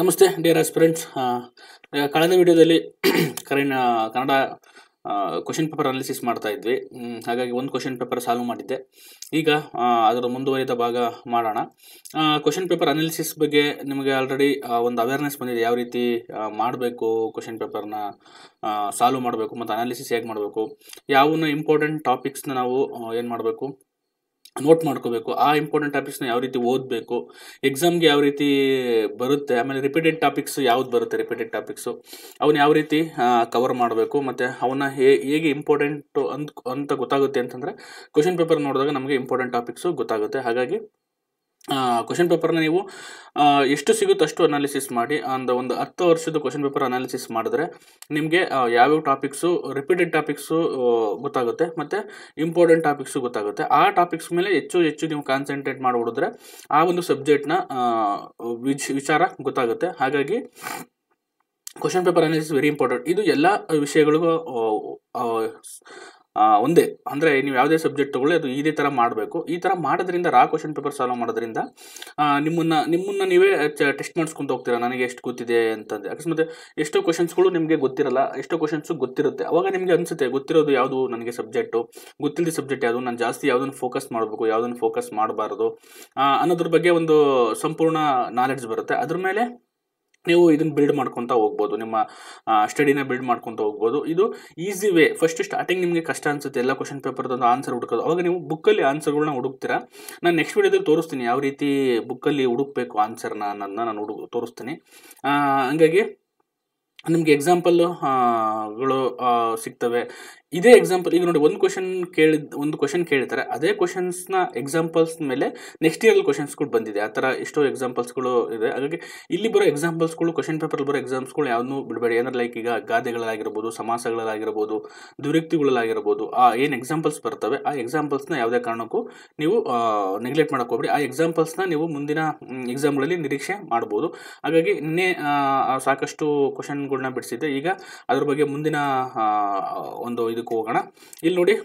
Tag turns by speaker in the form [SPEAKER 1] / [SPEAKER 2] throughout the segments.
[SPEAKER 1] ನಮಸ್ತೆ dear aspirants ಕಳೆದ ವಿಡಿಯೋದಲ್ಲಿ current Kannada question paper analysis ಮಾಡ್ತಾ ಇದ್ವಿ ಹಾಗಾಗಿ ಒಂದು ಕ್ವಶನ್ ಪೇಪರ್ ಸಾಲ್ವ್ ಮಾಡಿದ್ದೆ ಈಗ ಅದರ ಮುಂದುವರಿದ ಭಾಗ ಮಾಡೋಣ ಕ್ವಶನ್ ಪೇಪರ್ ಅನಾಲಿಸಿಸ್ ಬಗ್ಗೆ ನಿಮಗೆ ಆಲ್ರೆಡಿ ಒಂದು ಅವೇರ್ನೆಸ್ ಬಂದಿದೆ ಯಾವ ರೀತಿ ಮಾಡಬೇಕು ಕ್ವಶನ್ ಪೇಪರ್ನ ಸಾಲ್ವ್ ಮಾಡಬೇಕು ಮತ್ತು ಅನಾಲಿಸಿಸ್ ಹೇಗೆ ಮಾಡಬೇಕು ಯಾವನ್ನ ಇಂಪಾರ್ಟೆಂಟ್ ಟಾಪಿಕ್ಸ್ನ ನಾವು ಏನು ಮಾಡಬೇಕು ನೋಟ್ ಮಾಡ್ಕೋಬೇಕು ಆ ಇಂಪಾರ್ಟೆಂಟ್ ಟಾಪಿಕ್ಸ್ನ ಯಾವ ರೀತಿ ಓದಬೇಕು ಎಕ್ಸಾಮ್ಗೆ ಯಾವ ರೀತಿ ಬರುತ್ತೆ ಆಮೇಲೆ ರಿಪೀಟೆಡ್ ಟಾಪಿಕ್ಸ್ ಯಾವ್ದು ಬರುತ್ತೆ ರಿಪೀಟೆಡ್ ಟಾಪಿಕ್ಸು ಅವನ್ನ ಯಾವ ರೀತಿ ಕವರ್ ಮಾಡಬೇಕು ಮತ್ತು ಅವನ್ನ ಹೇಗೆ ಇಂಪಾರ್ಟೆಂಟು ಅಂತ ಅಂತ ಗೊತ್ತಾಗುತ್ತೆ ಅಂತಂದರೆ ಕ್ವಶನ್ ಪೇಪರ್ ನೋಡಿದಾಗ ನಮಗೆ ಇಂಪಾರ್ಟೆಂಟ್ ಟಾಪಿಕ್ಸು ಗೊತ್ತಾಗುತ್ತೆ ಹಾಗಾಗಿ ಕ್ವಶನ್ ಪೇಪರ್ನ ನೀವು ಎಷ್ಟು ಸಿಗುತ್ತೋ ಅಷ್ಟು ಅನಾಲಿಸಿಸ್ ಮಾಡಿ ಅಂದ ಒಂದು ಹತ್ತು ವರ್ಷದ ಕ್ವಶನ್ ಪೇಪರ್ ಅನಾಲಿಸಿಸ್ ಮಾಡಿದ್ರೆ ನಿಮಗೆ ಯಾವ್ಯಾವ ಟಾಪಿಕ್ಸು ರಿಪೀಟೆಡ್ ಟಾಪಿಕ್ಸು ಗೊತ್ತಾಗುತ್ತೆ ಮತ್ತು ಇಂಪಾರ್ಟೆಂಟ್ ಟಾಪಿಕ್ಸು ಗೊತ್ತಾಗುತ್ತೆ ಆ ಟಾಪಿಕ್ಸ್ ಮೇಲೆ ಹೆಚ್ಚು ಹೆಚ್ಚು ನೀವು ಕಾನ್ಸಂಟ್ರೇಟ್ ಮಾಡಿಬಿಡಿದ್ರೆ ಆ ಒಂದು ಸಬ್ಜೆಕ್ಟ್ನ ವಿಚ್ ವಿಚಾರ ಗೊತ್ತಾಗುತ್ತೆ ಹಾಗಾಗಿ question paper analysis very important ಇದು ಎಲ್ಲ ವಿಷಯಗಳಿಗೂ ಒಂದೇ ಅಂದರೆ ನೀವು ಯಾವುದೇ ಸಬ್ಜೆಕ್ಟ್ ತೊಗೊಳ್ಳಿ ಅದು ಇದೇ ಥರ ಮಾಡಬೇಕು ಈ ಥರ ಮಾಡೋದ್ರಿಂದ ರಾ ಕ್ವಶನ್ ಪೇಪರ್ ಸಾಲ್ವ್ ಮಾಡೋದ್ರಿಂದ ನಿಮ್ಮನ್ನು ನಿಮ್ಮನ್ನು ನೀವೇ ಟೆಸ್ಟ್ ಮಾಡಿಸ್ಕೊಂತ ಹೋಗ್ತೀರಾ ನನಗೆ ಎಷ್ಟು ಗೊತ್ತಿದೆ ಅಂತಂದರೆ ಅಕಸ್ಮಾತ್ ಎಷ್ಟೋ ಕ್ವಶನ್ಸ್ಗಳು ನಿಮಗೆ ಗೊತ್ತಿರಲ್ಲ ಎಷ್ಟೋ ಕ್ವಶನ್ಸು ಗೊತ್ತಿರುತ್ತೆ ಅವಾಗ ನಿಮಗೆ ಅನಿಸುತ್ತೆ ಗೊತ್ತಿರೋದು ಯಾವುದು ನನಗೆ ಸಬ್ಜೆಕ್ಟು ಗೊತ್ತಿಲ್ಲದ ಸಬ್ಜೆಕ್ಟ್ ಯಾವುದು ನಾನು ಜಾಸ್ತಿ ಯಾವುದನ್ನು ಫೋಕಸ್ ಮಾಡಬೇಕು ಯಾವುದನ್ನು ಫೋಕಸ್ ಮಾಡಬಾರ್ದು ಅನ್ನೋದ್ರ ಬಗ್ಗೆ ಒಂದು ಸಂಪೂರ್ಣ ನಾಲೆಡ್ಜ್ ಬರುತ್ತೆ ಅದ್ರ ಮೇಲೆ ನೀವು ಇದನ್ನು ಬಿಲ್ಡ್ ಮಾಡ್ಕೊತಾ ಹೋಗ್ಬೋದು ನಿಮ್ಮ ಸ್ಟಡಿನ ಬಿಲ್ಡ್ ಮಾಡ್ಕೊತಾ ಹೋಗ್ಬೋದು ಇದು ಈಸಿ ವೇ ಫಸ್ಟ್ ಸ್ಟಾರ್ಟಿಂಗ್ ನಿಮಗೆ ಕಷ್ಟ ಅನಿಸುತ್ತೆ ಎಲ್ಲ ಕ್ವಶನ್ ಪೇಪರ್ದೊಂದು ಆನ್ಸರ್ ಹುಡುಕೋದು ಅವಾಗ ನೀವು ಬುಕ್ಕಲ್ಲಿ ಆನ್ಸರ್ಗಳನ್ನ ಹುಡುಕ್ತೀರಾ ನಾನು ನೆಕ್ಸ್ಟ್ ವೀಡಿಯೋದಲ್ಲಿ ತೋರಿಸ್ತೀನಿ ಯಾವ ರೀತಿ ಬುಕ್ಕಲ್ಲಿ ಹುಡುಕ್ಬೇಕು ಆನ್ಸರ್ನ ಅನ್ನೋದನ್ನ ನಾನು ಹುಡು ತೋರಿಸ್ತೀನಿ ಹಂಗಾಗಿ ನಿಮಗೆ ಎಕ್ಸಾಂಪಲ್ಗಳು ಸಿಗ್ತವೆ ಇದೇ ಎಕ್ಸಾಂಪಲ್ ಈಗ ನೋಡಿ ಒಂದು ಕ್ವಶನ್ ಕೇಳಿದ ಒಂದು ಕ್ವಶನ್ ಕೇಳ್ತಾರೆ ಅದೇ ಕ್ವಶನ್ಸ್ನ ಎಕ್ಸಾಂಪಲ್ಸ್ ಮೇಲೆ ನೆಕ್ಸ್ಟ್ ಕ್ವಶನ್ಸ್ ಕೂಡ ಬಂದಿದೆ ಆ ಥರ ಎಷ್ಟೋ ಎಕ್ಸಾಂಪಲ್ಸ್ಗಳು ಇದೆ ಹಾಗಾಗಿ ಇಲ್ಲಿ ಬರೋ ಎಕ್ಸಾಂಪಲ್ಸ್ಗಳು ಕ್ವಶನ್ ಪೇಪರ್ ಬರೋ ಎಕ್ಸಾಮ್ಸ್ಗಳು ಯಾವ್ದೂ ಬಿಡಬೇಡಿ ಏನಾರು ಲೈಕ್ ಈಗ ಗಾದೆಗಳಾಗಿರ್ಬೋದು ಸಮಾಸಗಳಾಗಿರ್ಬೋದು ದುರ್ಯಕ್ತಿಗಳಲ್ಲಾಗಿರ್ಬೋದು ಆ ಏನು ಎಕ್ಸಾಂಪಲ್ಸ್ ಬರ್ತವೆ ಆ ಎಕ್ಸಾಂಪಲ್ಸ್ನ ಯಾವುದೇ ಕಾರಣಕ್ಕೂ ನೀವು ನೆಗ್ಲೆಕ್ಟ್ ಮಾಡಕ್ಕೆ ಹೋಗ್ಬೇಡಿ ಆ ಎಕ್ಸಾಂಪಲ್ಸ್ನ ನೀವು ಮುಂದಿನ ಎಕ್ಸಾಮ್ಗಳಲ್ಲಿ ನಿರೀಕ್ಷೆ ಮಾಡ್ಬೋದು ಹಾಗಾಗಿ ನಿನ್ನೆ ಸಾಕಷ್ಟು ಕ್ವಶನ್ಗಳನ್ನ ಬಿಡಿಸಿದ್ದೆ ಈಗ ಅದ್ರ ಬಗ್ಗೆ ಮುಂದಿನ ಒಂದು ಇದಕ್ಕೆ ಹೋಗೋಣ ಇಲ್ಲಿ ನೋಡಿ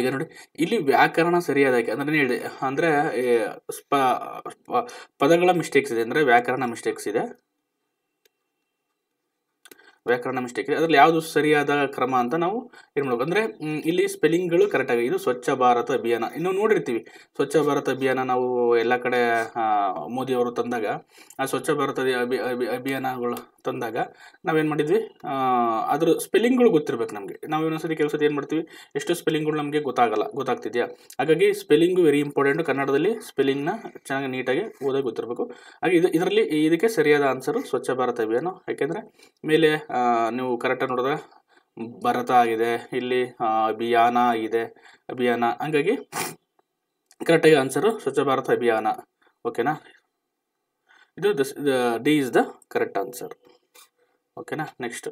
[SPEAKER 1] ಈಗ ನೋಡಿ ಇಲ್ಲಿ ವ್ಯಾಕರಣ ಸರಿಯಾದಕ್ಕೆ ಅಂದ್ರೆ ಅಂದ್ರೆ ಅಂದ್ರೆ ಪದಗಳ ಮಿಸ್ಟೇಕ್ಸ್ ಇದೆ ಅಂದ್ರೆ ವ್ಯಾಕರಣ ಮಿಸ್ಟೇಕ್ಸ್ ಇದೆ ವ್ಯಾಕರಣ ಮಿಸ್ಟೇಕ್ ಇದೆ ಅದರಲ್ಲಿ ಯಾವುದು ಸರಿಯಾದ ಕ್ರಮ ಅಂತ ನಾವು ಏನು ಮಾಡಬೇಕು ಅಂದರೆ ಇಲ್ಲಿ ಸ್ಪೆಲ್ಲಿಂಗ್ಗಳು ಕರೆಕ್ಟಾಗಿ ಇದು ಸ್ವಚ್ಛ ಭಾರತ ಅಭಿಯಾನ ಇನ್ನು ನೋಡಿರ್ತೀವಿ ಸ್ವಚ್ಛ ಭಾರತ ಅಭಿಯಾನ ನಾವು ಎಲ್ಲ ಕಡೆ ಮೋದಿಯವರು ತಂದಾಗ ಆ ಸ್ವಚ್ಛ ಭಾರತ ಅಭಿ ಅಭಿ ಅಭಿಯಾನಗಳು ತಂದಾಗ ನಾವೇನು ಮಾಡಿದ್ವಿ ಅದ್ರ ಸ್ಪೆಲ್ಲಿಂಗ್ಗಳು ಗೊತ್ತಿರಬೇಕು ನಮಗೆ ನಾವು ಇನ್ನೊಂದ್ಸರಿ ಕೆಲವು ಏನು ಮಾಡ್ತೀವಿ ಎಷ್ಟು ಸ್ಪೆಲ್ಲಿಂಗ್ಗಳು ನಮಗೆ ಗೊತ್ತಾಗಲ್ಲ ಗೊತ್ತಾಗ್ತಿದೆಯಾ ಹಾಗಾಗಿ ಸ್ಪೆಲ್ಲಿಂಗು ವೆರಿ ಇಂಪಾರ್ಟೆಂಟ್ ಕನ್ನಡದಲ್ಲಿ ಸ್ಪೆಲ್ಲಿಂಗ್ನ ಚೆನ್ನಾಗಿ ನೀಟಾಗಿ ಓದೋಕೆ ಗೊತ್ತಿರಬೇಕು ಹಾಗೆ ಇದು ಇದರಲ್ಲಿ ಇದಕ್ಕೆ ಸರಿಯಾದ ಆನ್ಸರು ಸ್ವಚ್ಛ ಭಾರತ ಅಭಿಯಾನ ಯಾಕೆಂದರೆ ಮೇಲೆ ನೀವು ಕರೆಕ್ಟಾಗಿ ನೋಡಿದ್ರೆ ಭರತ ಆಗಿದೆ ಇಲ್ಲಿ ಅಭಿಯಾನ ಆಗಿದೆ ಅಭಿಯಾನ ಹಂಗಾಗಿ ಕರೆಕ್ಟಾಗಿ ಆನ್ಸರು ಸ್ವಚ್ಛ ಭಾರತ ಅಭಿಯಾನ ಓಕೆನಾ ಇದು this D is the correct answer ಓಕೆನಾ ನೆಕ್ಸ್ಟ್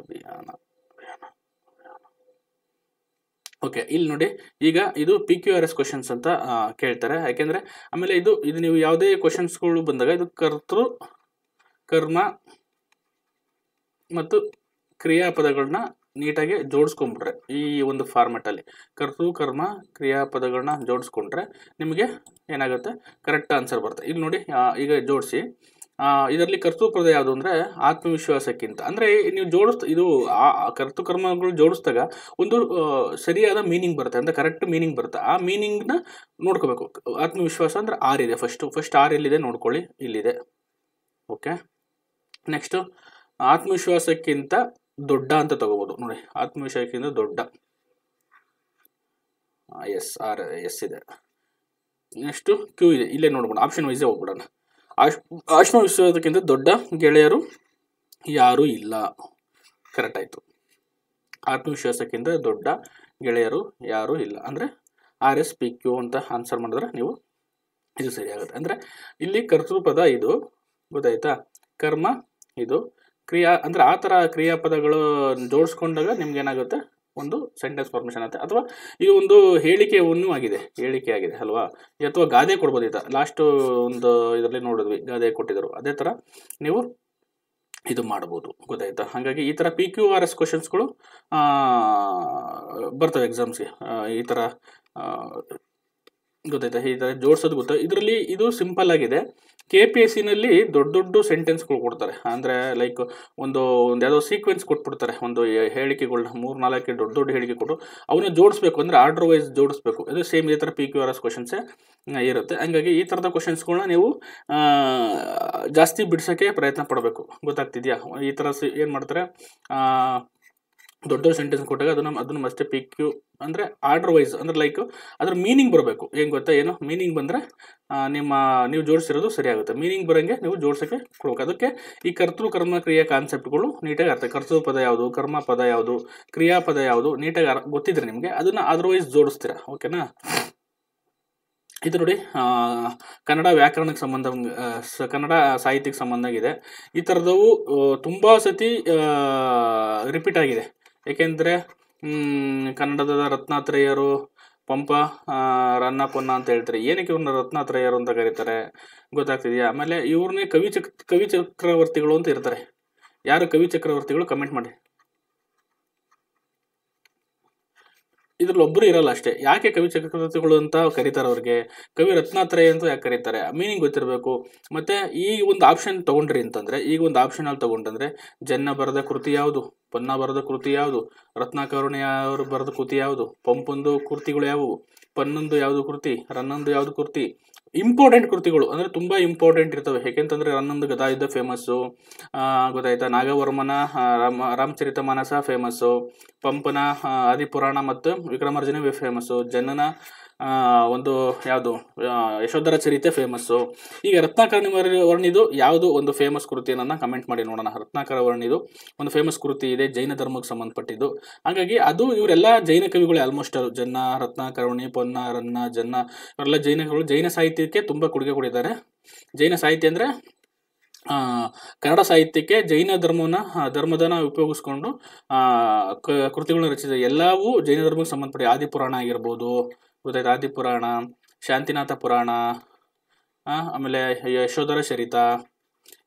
[SPEAKER 1] ಅಭಿಯಾನ ಓಕೆ ಇಲ್ಲಿ ನೋಡಿ ಈಗ ಇದು P Q R S questions ಅಂತ ಕೇಳ್ತಾರೆ ಯಾಕೆಂದರೆ ಆಮೇಲೆ ಇದು ಇದು ನೀವು ಯಾವುದೇ ಕ್ವಶನ್ಸ್ಗಳು ಬಂದಾಗ ಇದು ಕರ್ತೃ ಕರ್ಮ ಮತ್ತು ಕ್ರಿಯಾಪದಗಳನ್ನ ನೀಟಾಗಿ ಜೋಡಿಸ್ಕೊಂಡ್ಬಿಟ್ರೆ ಈ ಒಂದು ಫಾರ್ಮೆಟಲ್ಲಿ ಕರ್ತೃ ಕರ್ಮ ಕ್ರಿಯಾಪದಗಳನ್ನ ಜೋಡಿಸ್ಕೊಂಡ್ರೆ ನಿಮಗೆ ಏನಾಗುತ್ತೆ ಕರೆಕ್ಟ್ ಆನ್ಸರ್ ಬರುತ್ತೆ ಇಲ್ಲಿ ನೋಡಿ ಈಗ ಜೋಡಿಸಿ ಇದರಲ್ಲಿ ಕರ್ತೃಪದ ಯಾವುದು ಅಂದರೆ ಆತ್ಮವಿಶ್ವಾಸಕ್ಕಿಂತ ಅಂದರೆ ನೀವು ಜೋಡಿಸ್ತಾ ಇದು ಆ ಕರ್ತೃಕರ್ಮಗಳು ಜೋಡಿಸ್ದಾಗ ಒಂದು ಸರಿಯಾದ ಮೀನಿಂಗ್ ಬರುತ್ತೆ ಅಂದರೆ ಕರೆಕ್ಟ್ ಮೀನಿಂಗ್ ಬರುತ್ತೆ ಆ ಮೀನಿಂಗ್ನ ನೋಡ್ಕೋಬೇಕು ಆತ್ಮವಿಶ್ವಾಸ ಅಂದರೆ ಆರ್ ಇದೆ ಫಸ್ಟು ಫಸ್ಟ್ ಆರ್ ಎಲ್ಲಿದೆ ನೋಡ್ಕೊಳ್ಳಿ ಇಲ್ಲಿದೆ ಓಕೆ ನೆಕ್ಸ್ಟು ಆತ್ಮವಿಶ್ವಾಸಕ್ಕಿಂತ ದೊಡ್ಡ ಅಂತ ತಗೋಬೋದು ನೋಡಿ ಆತ್ಮವಿಶ್ವಾಸಕ್ಕಿಂತ ದೊಡ್ಡ ಎಸ್ ಆರ್ ಎಸ್ ಇದೆ ನೆಕ್ಸ್ಟು ಕ್ಯೂ ಇದೆ ಇಲ್ಲೇ ನೋಡ್ಬೋಣ ಆಪ್ಷನ್ ವೈಸೇ ಹೋಗ್ಬಿಡೋಣ ಆಶ್ ಆತ್ಮವಿಶ್ವಾಸಕ್ಕಿಂತ ದೊಡ್ಡ ಗೆಳೆಯರು ಯಾರೂ ಇಲ್ಲ ಕರೆಕ್ಟ್ ಆಯಿತು ಆತ್ಮವಿಶ್ವಾಸಕ್ಕಿಂತ ದೊಡ್ಡ ಗೆಳೆಯರು ಯಾರೂ ಇಲ್ಲ ಅಂದರೆ ಆರ್ ಎಸ್ ಪಿ ಕ್ಯೂ ಅಂತ ಆನ್ಸರ್ ಮಾಡಿದ್ರೆ ನೀವು ಇದು ಸರಿಯಾಗುತ್ತೆ ಅಂದರೆ ಇಲ್ಲಿ ಕರ್ತೃಪದ ಇದು ಗೊತ್ತಾಯ್ತಾ ಕರ್ಮ ಇದು ಕ್ರಿಯಾ ಅಂದರೆ ಆ ಥರ ಕ್ರಿಯಾಪದಗಳು ಜೋಡಿಸ್ಕೊಂಡಾಗ ನಿಮ್ಗೆ ಏನಾಗುತ್ತೆ ಒಂದು ಸೆಂಟೆನ್ಸ್ ಫಾರ್ಮೇಷನ್ ಆಗುತ್ತೆ ಅಥವಾ ಇದು ಒಂದು ಹೇಳಿಕೆಯನ್ನು ಆಗಿದೆ ಹೇಳಿಕೆ ಆಗಿದೆ ಅಲ್ವಾ ಅಥವಾ ಗಾದೆ ಕೊಡ್ಬೋದು ಈಗ ಲಾಸ್ಟು ಒಂದು ಇದರಲ್ಲಿ ನೋಡಿದ್ವಿ ಗಾದೆ ಕೊಟ್ಟಿದ್ದರು ಅದೇ ಥರ ನೀವು ಇದು ಮಾಡ್ಬೋದು ಗೊತ್ತಾಯ್ತಾ ಹಾಗಾಗಿ ಈ ಥರ ಪಿ ಕ್ಯೂ ಆರ್ ಎಸ್ ಕ್ವಶನ್ಸ್ಗಳು ಬರ್ತವೆ ಎಕ್ಸಾಮ್ಸ್ಗೆ ಈ ಥರ ಗೊತ್ತಾಯ್ತಾ ಈ ಥರ ಜೋಡಿಸೋದು ಗೊತ್ತಾ ಇದರಲ್ಲಿ ಇದು ಸಿಂಪಲ್ ಆಗಿದೆ ಕೆ ಪಿ ಎಸ್ ಸಿನಲ್ಲಿ ದೊಡ್ಡ ದೊಡ್ಡ ಸೆಂಟೆನ್ಸ್ಗಳು ಕೊಡ್ತಾರೆ ಅಂದರೆ ಲೈಕ್ ಒಂದು ಒಂದು ಯಾವುದೋ ಸೀಕ್ವೆನ್ಸ್ ಕೊಟ್ಬಿಡ್ತಾರೆ ಒಂದು ಹೇಳಿಕೆಗಳನ್ನ ಮೂರು ನಾಲ್ಕು ದೊಡ್ಡ ದೊಡ್ಡ ಹೇಳಿಕೆ ಕೊಟ್ಟು ಅವನ್ನ ಜೋಡಿಸ್ಬೇಕು ಅಂದರೆ ಆರ್ಡರ್ ವೈಸ್ ಜೋಡಿಸ್ಬೇಕು ಇದು ಸೇಮ್ ಈ ಥರ ಪಿ ಕ್ಯೂ ಆರ್ ಎಸ್ ಕ್ವಶನ್ಸೇ ಇರುತ್ತೆ ಹಾಗಾಗಿ ಈ ಥರದ ಕ್ವಶನ್ಸ್ಗಳನ್ನ ನೀವು ಜಾಸ್ತಿ ಬಿಡ್ಸೋಕ್ಕೆ ಪ್ರಯತ್ನ ಪಡಬೇಕು ಗೊತ್ತಾಗ್ತಿದೆಯಾ ಈ ಥರ ಸಿ ಏನು ಮಾಡ್ತಾರೆ ದೊಡ್ಡ ದೊಡ್ಡ ಸೆಂಟೆನ್ಸ್ ಕೊಟ್ಟಾಗ ಅದನ್ನು ಅದನ್ನು ಮತ್ತೆ ಪಿಕ್ ಯು ಅಂದರೆ ಆರ್ಡರ್ ವೈಸ್ ಅಂದರೆ ಲೈಕ್ ಅದ್ರ ಮೀನಿಂಗ್ ಬರಬೇಕು ಏನು ಗೊತ್ತಾ ಏನು ಮೀನಿಂಗ್ ಬಂದ್ರೆ ನಿಮ್ಮ ನೀವು ಜೋಡಿಸಿರೋದು ಸರಿಯಾಗುತ್ತೆ ಮೀನಿಂಗ್ ಬರೋಂಗೆ ನೀವು ಜೋಡಿಸಕ್ಕೆ ಕೊಡ್ಬೇಕು ಅದಕ್ಕೆ ಈ ಕರ್ತೃ ಕರ್ಮ ಕ್ರಿಯಾ ಕಾನ್ಸೆಪ್ಟ್ಗಳು ನೀಟಾಗಿ ಅರ್ಥ ಕರ್ತೃ ಪದ ಯಾವುದು ಕರ್ಮ ಪದ ಯಾವುದು ಕ್ರಿಯಾಪದ ಯಾವುದು ನೀಟಾಗಿ ಗೊತ್ತಿದ್ರೆ ಗೊತ್ತಿದ್ರೆ ನಿಮಗೆ ಅದನ್ನು ಅದರ್ವೈಸ್ ಜೋಡಿಸ್ತೀರಾ ಓಕೆನಾ ಇದು ನೋಡಿ ಕನ್ನಡ ವ್ಯಾಕರಣಕ್ಕೆ ಸಂಬಂಧ ಕನ್ನಡ ಸಾಹಿತ್ಯಕ್ಕೆ ಸಂಬಂಧ ಆಗಿದೆ ಈ ಥರದವು ತುಂಬ ಸತಿ ರಿಪೀಟ್ ಆಗಿದೆ ಏಕೆಂದರೆ ಕನ್ನಡದ ರತ್ನಾತ್ರೇಯರು ಪಂಪ ರನ್ನ ಪೊನ್ನ ಅಂತ ಹೇಳ್ತಾರೆ ಏನಕ್ಕೆ ಇವ್ರನ್ನ ರತ್ನಾತ್ರೇಯರು ಅಂತ ಕರೀತಾರೆ ಗೊತ್ತಾಗ್ತಿದೆಯಾ ಆಮೇಲೆ ಇವ್ರನ್ನೇ ಕವಿ ಚಕ್ ಕವಿ ಚಕ್ರವರ್ತಿಗಳು ಅಂತ ಇರ್ತಾರೆ ಯಾರು ಕವಿ ಚಕ್ರವರ್ತಿಗಳು ಕಮೆಂಟ್ ಮಾಡಿ ಇದ್ರಲ್ಲಿ ಒಬ್ಬರು ಇರಲ್ಲ ಅಷ್ಟೇ ಯಾಕೆ ಕವಿ ಚಕ್ರವರ್ತಿಗಳು ಅಂತ ಕರೀತಾರೆ ಅವ್ರಿಗೆ ಕವಿ ರತ್ನಾತ್ರಯ ಅಂತ ಯಾಕೆ ಕರೀತಾರೆ ಮೀನಿಂಗ್ ಗೊತ್ತಿರಬೇಕು ಮತ್ತೆ ಈ ಒಂದು ಆಪ್ಷನ್ ತಗೊಂಡ್ರಿ ಅಂತಂದರೆ ಈಗ ಒಂದು ಅಲ್ಲಿ ತಗೊಂಡ್ರೆ ಜನ್ನ ಬರೆದ ಕೃತಿ ಯಾವುದು ಪನ್ನ ಬರೆದ ಕೃತಿ ಯಾವುದು ರತ್ನಾಕರುಣ್ಯ ಅವರು ಬರೆದ ಕೃತಿ ಯಾವುದು ಪಂಪೊಂದು ಕೃತಿಗಳು ಯಾವುವು ಪನ್ನೊಂದು ಯಾವುದು ಕೃತಿ ರನ್ನೊಂದು ಯಾವುದು ಕೃತಿ ಇಂಪಾರ್ಟೆಂಟ್ ಕೃತಿಗಳು ಅಂದರೆ ತುಂಬ ಇಂಪಾರ್ಟೆಂಟ್ ಇರ್ತವೆ ಯಾಕೆಂತಂದರೆ ಹನ್ನೊಂದು ಗದಾ ಯುದ್ಧ ಫೇಮಸ್ಸು ಗೊತ್ತಾಯ್ತಾ ನಾಗವರ್ಮನ ರಾಮ ರಾಮಚರಿತ ಮಾನಸ ಫೇಮಸ್ಸು ಪಂಪನ ಆದಿಪುರಾಣ ಮತ್ತು ವಿಕ್ರಮಾರ್ಜುನ ಫೇಮಸ್ಸು ಜನನ ಒಂದು ಯಾವುದು ಯಶೋಧರ ಚರಿತೆ ಫೇಮಸ್ಸು ಈಗ ರತ್ನಾಕರ ವರ್ಣಿದು ಯಾವುದು ಒಂದು ಫೇಮಸ್ ಕೃತಿ ಅನ್ನೋದನ್ನ ಕಮೆಂಟ್ ಮಾಡಿ ನೋಡೋಣ ರತ್ನಾಕರ ವರ್ಣಿದು ಒಂದು ಫೇಮಸ್ ಕೃತಿ ಇದೆ ಜೈನ ಧರ್ಮಕ್ಕೆ ಸಂಬಂಧಪಟ್ಟಿದ್ದು ಹಾಗಾಗಿ ಅದು ಇವರೆಲ್ಲ ಜೈನ ಕವಿಗಳು ಆಲ್ಮೋಸ್ಟ್ ಜನ್ನ ರತ್ನಾಕರಣಿ ಪೊನ್ನ ರನ್ನ ಜನ್ನ ಇವರೆಲ್ಲ ಜೈನ ಕವಿಗಳು ಜೈನ ಸಾಹಿತ್ಯಕ್ಕೆ ತುಂಬ ಕೊಡುಗೆ ಕೊಡಿದ್ದಾರೆ ಜೈನ ಸಾಹಿತ್ಯ ಅಂದರೆ ಕನ್ನಡ ಸಾಹಿತ್ಯಕ್ಕೆ ಜೈನ ಧರ್ಮವನ್ನು ಧರ್ಮದನ ಉಪಯೋಗಿಸ್ಕೊಂಡು ಕೃತಿಗಳನ್ನ ರಚಿಸಿದ ಎಲ್ಲವೂ ಜೈನ ಧರ್ಮಕ್ಕೆ ಸಂಬಂಧಪಟ್ಟ ಆದಿಪುರಾಣ ಆಗಿರ್ಬೋದು ಉದಯದಾದಿ ಪುರಾಣ ಶಾಂತಿನಾಥ ಪುರಾಣ ಆಮೇಲೆ ಯಶೋಧರ ಚರಿತ